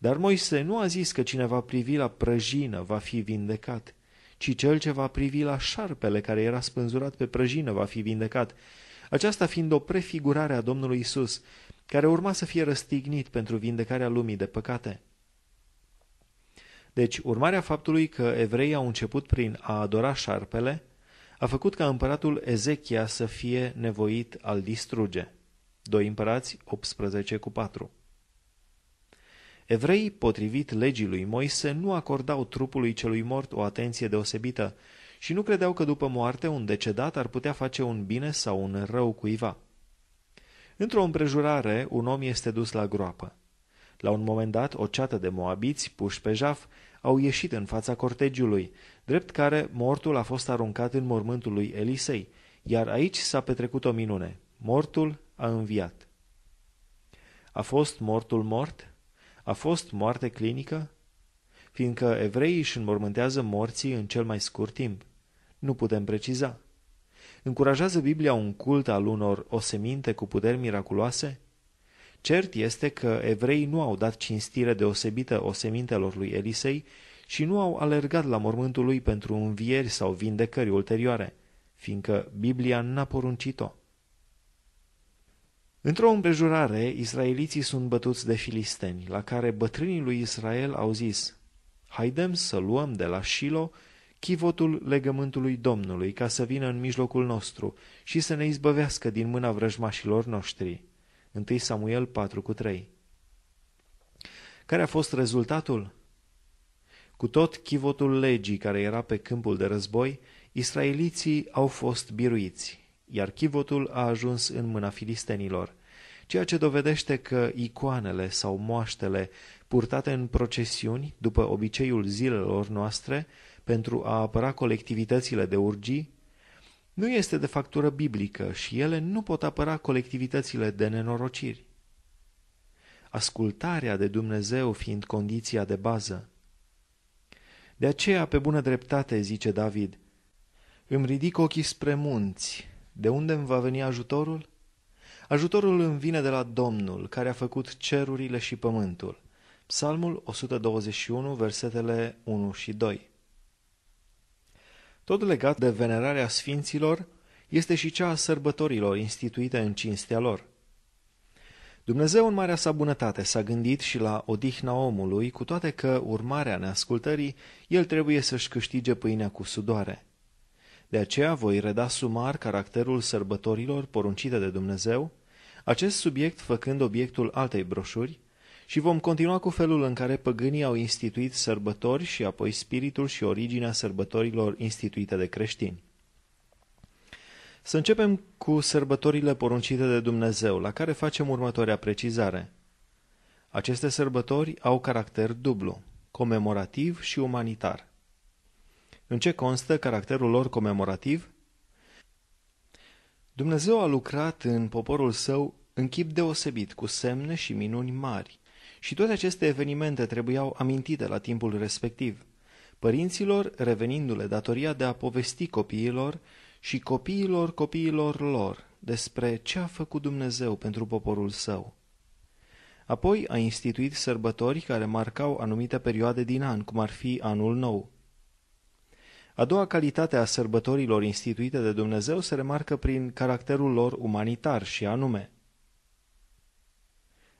Dar Moise nu a zis că cine va privi la prăjină va fi vindecat, ci cel ce va privi la șarpele care era spânzurat pe prăjină va fi vindecat, aceasta fiind o prefigurare a Domnului Isus, care urma să fie răstignit pentru vindecarea lumii de păcate. Deci, urmarea faptului că evreii au început prin a adora șarpele, a făcut ca împăratul Ezechia să fie nevoit al distruge. Doi împărați 18 cu 4 Evreii, potrivit legii lui Moise, nu acordau trupului celui mort o atenție deosebită și nu credeau că după moarte un decedat ar putea face un bine sau un rău cuiva. Într-o împrejurare, un om este dus la groapă. La un moment dat, o ceată de moabiți, puși pe jaf, au ieșit în fața cortegiului, drept care mortul a fost aruncat în mormântul lui Elisei, iar aici s-a petrecut o minune. Mortul a înviat. A fost mortul mort? A fost moarte clinică? Fiindcă evreii își înmormântează morții în cel mai scurt timp. Nu putem preciza. Încurajează Biblia un cult al unor oseminte cu puteri miraculoase? Cert este că evreii nu au dat cinstire deosebită osemintelor lui Elisei și nu au alergat la mormântul lui pentru învieri sau vindecări ulterioare, fiindcă Biblia n-a poruncit-o. Într-o împrejurare, israeliții sunt bătuți de filisteni, la care bătrânii lui Israel au zis, Haidem să luăm de la Shilo chivotul legământului Domnului, ca să vină în mijlocul nostru și să ne izbăvească din mâna vrăjmașilor noștri. 1 Samuel 4,3 cu Care a fost rezultatul? Cu tot chivotul legii care era pe câmpul de război, israeliții au fost biruiți iar chivotul a ajuns în mâna filistenilor, ceea ce dovedește că icoanele sau moaștele purtate în procesiuni, după obiceiul zilelor noastre, pentru a apăra colectivitățile de urgii, nu este de factură biblică și ele nu pot apăra colectivitățile de nenorociri. Ascultarea de Dumnezeu fiind condiția de bază. De aceea, pe bună dreptate, zice David, îmi ridic ochii spre munți, de unde îmi va veni ajutorul? Ajutorul îmi vine de la Domnul, care a făcut cerurile și pământul. Psalmul 121, versetele 1 și 2. Tot legat de venerarea sfinților este și cea a sărbătorilor instituite în cinstea lor. Dumnezeu în marea sa bunătate s-a gândit și la odihna omului, cu toate că, urmarea neascultării, el trebuie să-și câștige pâinea cu sudoare. De aceea voi reda sumar caracterul sărbătorilor poruncite de Dumnezeu, acest subiect făcând obiectul altei broșuri, și vom continua cu felul în care păgânii au instituit sărbători și apoi spiritul și originea sărbătorilor instituite de creștini. Să începem cu sărbătorile poruncite de Dumnezeu, la care facem următoarea precizare. Aceste sărbători au caracter dublu, comemorativ și umanitar. În ce constă caracterul lor comemorativ? Dumnezeu a lucrat în poporul său în chip deosebit, cu semne și minuni mari, și toate aceste evenimente trebuiau amintite la timpul respectiv, părinților revenindu-le datoria de a povesti copiilor și copiilor copiilor lor despre ce a făcut Dumnezeu pentru poporul său. Apoi a instituit sărbători care marcau anumite perioade din an, cum ar fi anul nou, a doua calitate a sărbătorilor instituite de Dumnezeu se remarcă prin caracterul lor umanitar și anume.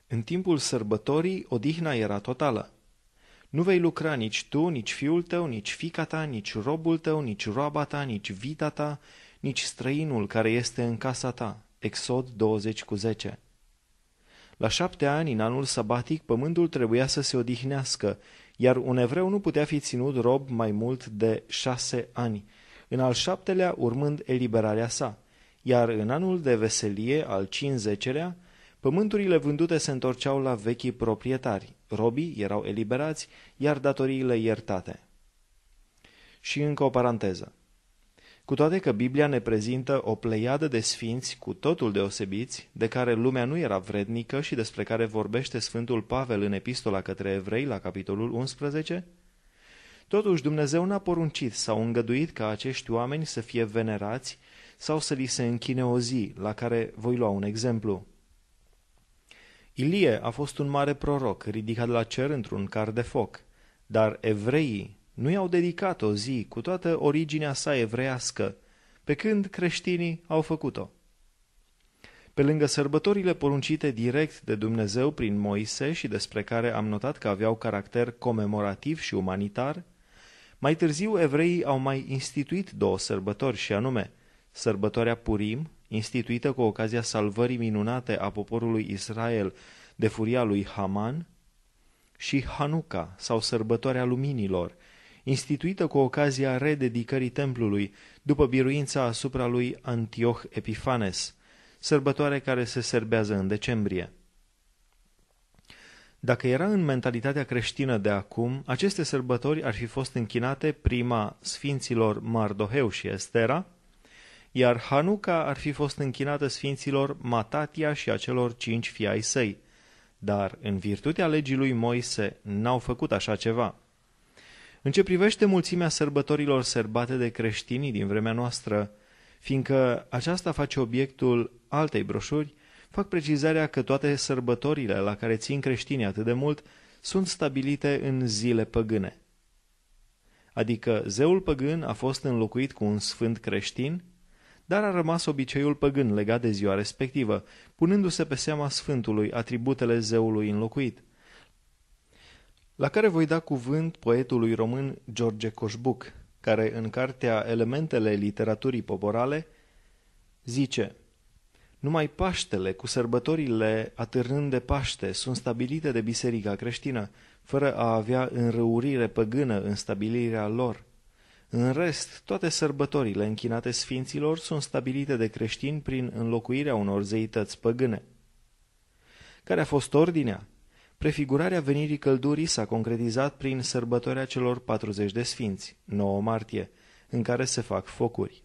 În timpul sărbătorii, odihna era totală. Nu vei lucra nici tu, nici fiul tău, nici fica ta, nici robul tău, nici roaba ta, nici vita ta, nici străinul care este în casa ta. Exod 20 cu 10 La șapte ani, în anul sabatic, pământul trebuia să se odihnească, iar un evreu nu putea fi ținut rob mai mult de șase ani, în al șaptelea urmând eliberarea sa, iar în anul de veselie, al cinzecelea, pământurile vândute se întorceau la vechii proprietari, robii erau eliberați, iar datoriile iertate. Și încă o paranteză. Cu toate că Biblia ne prezintă o pleiadă de sfinți cu totul deosebiți, de care lumea nu era vrednică și despre care vorbește Sfântul Pavel în epistola către evrei la capitolul 11, totuși Dumnezeu n-a poruncit sau îngăduit ca acești oameni să fie venerați sau să li se închine o zi, la care voi lua un exemplu. Ilie a fost un mare proroc ridicat la cer într-un car de foc, dar evreii nu i-au dedicat o zi cu toată originea sa evrească, pe când creștinii au făcut-o. Pe lângă sărbătorile poruncite direct de Dumnezeu prin Moise și despre care am notat că aveau caracter comemorativ și umanitar, mai târziu evreii au mai instituit două sărbători și anume sărbătoarea Purim, instituită cu ocazia salvării minunate a poporului Israel de furia lui Haman, și Hanuca sau sărbătoarea luminilor, instituită cu ocazia rededicării templului, după biruința asupra lui Antioch Epifanes, sărbătoare care se serbează în decembrie. Dacă era în mentalitatea creștină de acum, aceste sărbători ar fi fost închinate prima sfinților Mardoheu și Estera, iar Hanuca ar fi fost închinată sfinților Matatia și acelor cinci fii ai săi, dar în virtutea legii lui Moise n-au făcut așa ceva. În ce privește mulțimea sărbătorilor sărbate de creștinii din vremea noastră, fiindcă aceasta face obiectul altei broșuri, fac precizarea că toate sărbătorile la care țin creștinii atât de mult sunt stabilite în zile păgâne. Adică zeul păgân a fost înlocuit cu un sfânt creștin, dar a rămas obiceiul păgân legat de ziua respectivă, punându-se pe seama sfântului atributele zeului înlocuit – la care voi da cuvânt poetului român George Coșbuc, care în cartea Elementele literaturii poporale zice Numai Paștele cu sărbătorile atârnând de Paște sunt stabilite de biserica creștină, fără a avea înrăurire păgână în stabilirea lor. În rest, toate sărbătorile închinate sfinților sunt stabilite de creștini prin înlocuirea unor zeități păgâne. Care a fost ordinea? Prefigurarea venirii căldurii s-a concretizat prin sărbătoarea celor 40 de sfinți, 9 martie, în care se fac focuri.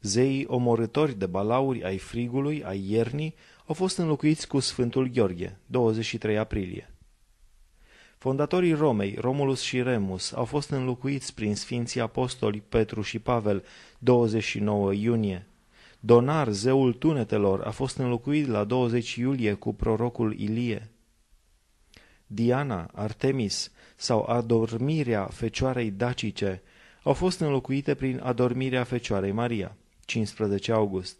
Zeii omorători de balauri ai frigului, ai iernii, au fost înlocuiți cu Sfântul Gheorghe, 23 aprilie. Fondatorii Romei, Romulus și Remus, au fost înlocuiți prin Sfinții Apostoli Petru și Pavel, 29 iunie. Donar, zeul tunetelor, a fost înlocuit la 20 iulie cu prorocul Ilie. Diana, Artemis sau adormirea Fecioarei Dacice au fost înlocuite prin adormirea Fecioarei Maria, 15 august.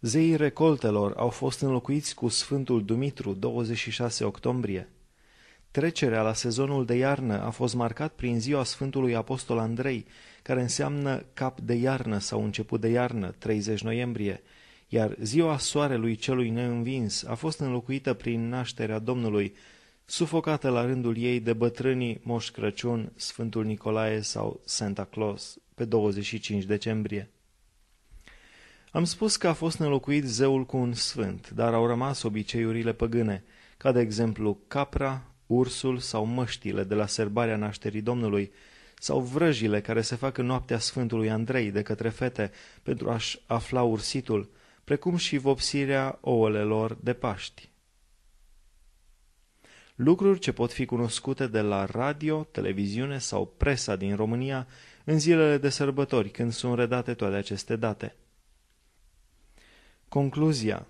Zeii recoltelor au fost înlocuiți cu Sfântul Dumitru, 26 octombrie. Trecerea la sezonul de iarnă a fost marcat prin ziua Sfântului Apostol Andrei, care înseamnă cap de iarnă sau început de iarnă, 30 noiembrie, iar ziua soarelui celui neînvins a fost înlocuită prin nașterea Domnului, sufocată la rândul ei de bătrânii Moș Crăciun, Sfântul Nicolae sau Santa Claus, pe 25 decembrie. Am spus că a fost înlocuit zeul cu un sfânt, dar au rămas obiceiurile păgâne, ca de exemplu capra, ursul sau măștile de la serbarea nașterii Domnului, sau vrăjile care se fac în noaptea Sfântului Andrei de către fete pentru a-și afla ursitul, precum și vopsirea ouălelor de Paști. Lucruri ce pot fi cunoscute de la radio, televiziune sau presa din România în zilele de sărbători, când sunt redate toate aceste date. Concluzia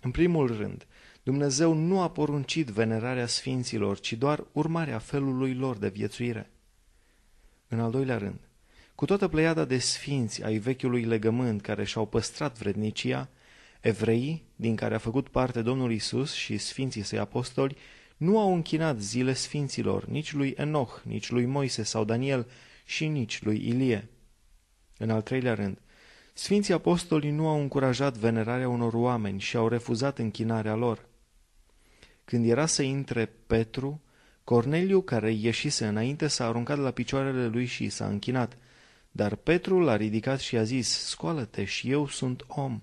În primul rând, Dumnezeu nu a poruncit venerarea sfinților, ci doar urmarea felului lor de viețuire. În al doilea rând, cu toată pleiada de sfinți ai vechiului legământ care și-au păstrat vrednicia, evreii, din care a făcut parte Domnul Isus și sfinții săi apostoli, nu au închinat zile sfinților, nici lui Enoch, nici lui Moise sau Daniel și nici lui Ilie. În al treilea rând, Sfinții apostoli nu au încurajat venerarea unor oameni și au refuzat închinarea lor. Când era să intre Petru, Corneliu, care ieșise înainte, s-a aruncat la picioarele lui și s-a închinat – dar Petru l-a ridicat și a zis, scoală-te și eu sunt om.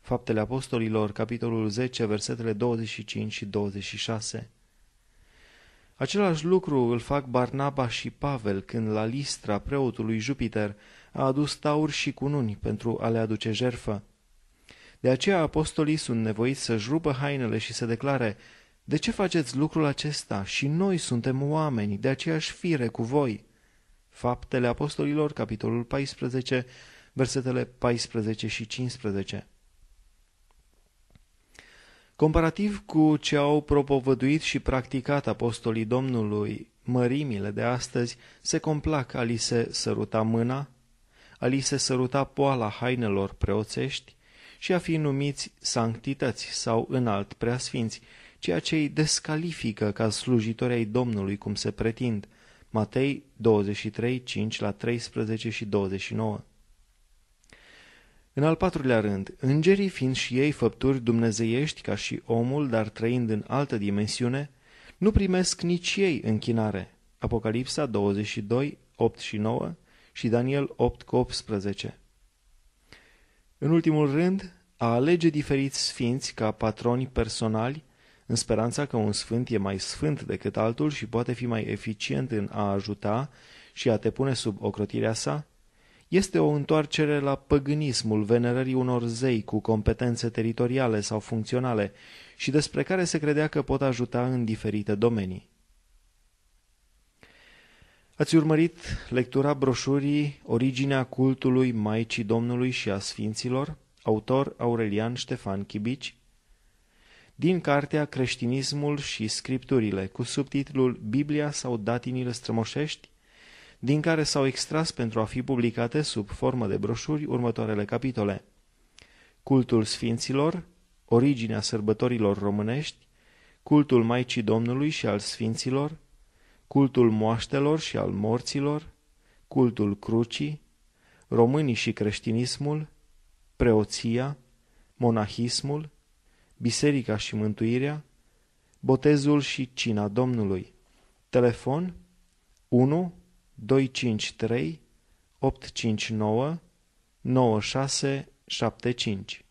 Faptele Apostolilor, capitolul 10, versetele 25 și 26. Același lucru îl fac Barnaba și Pavel când la listra preotului Jupiter a adus tauri și cununi pentru a le aduce jerfă. De aceea apostolii sunt nevoiți să-și rupă hainele și să declare, De ce faceți lucrul acesta? Și noi suntem oameni, de aceeași fire cu voi. Faptele Apostolilor, capitolul 14, versetele 14 și 15. Comparativ cu ce au propovăduit și practicat apostolii Domnului, mărimile de astăzi se complac a li se săruta mâna, a li se săruta poala hainelor preoțești și a fi numiți sanctități sau înalt preasfinți, ceea ce îi descalifică ca slujitori ai Domnului cum se pretind – Matei 23, 5 la 13 și 29. În al patrulea rând, îngerii fiind și ei făpturi dumnezeiești ca și omul, dar trăind în altă dimensiune, nu primesc nici ei închinare. Apocalipsa 22, 8 și 9 și Daniel 8 cu 18. În ultimul rând, a alege diferiți sfinți ca patroni personali în speranța că un sfânt e mai sfânt decât altul și poate fi mai eficient în a ajuta și a te pune sub ocrotirea sa? Este o întoarcere la păgânismul venerării unor zei cu competențe teritoriale sau funcționale și despre care se credea că pot ajuta în diferite domenii. Ați urmărit lectura broșurii Originea cultului Maicii Domnului și a Sfinților, autor Aurelian Ștefan Chibici, din cartea Creștinismul și Scripturile, cu subtitlul Biblia sau datinile strămoșești, din care s-au extras pentru a fi publicate sub formă de broșuri următoarele capitole. Cultul Sfinților, originea sărbătorilor românești, cultul Maicii Domnului și al Sfinților, cultul moaștelor și al morților, cultul crucii, românii și creștinismul, preoția, monahismul, biserica și mântuirea, botezul și cina Domnului. Telefon 1 253 859 9675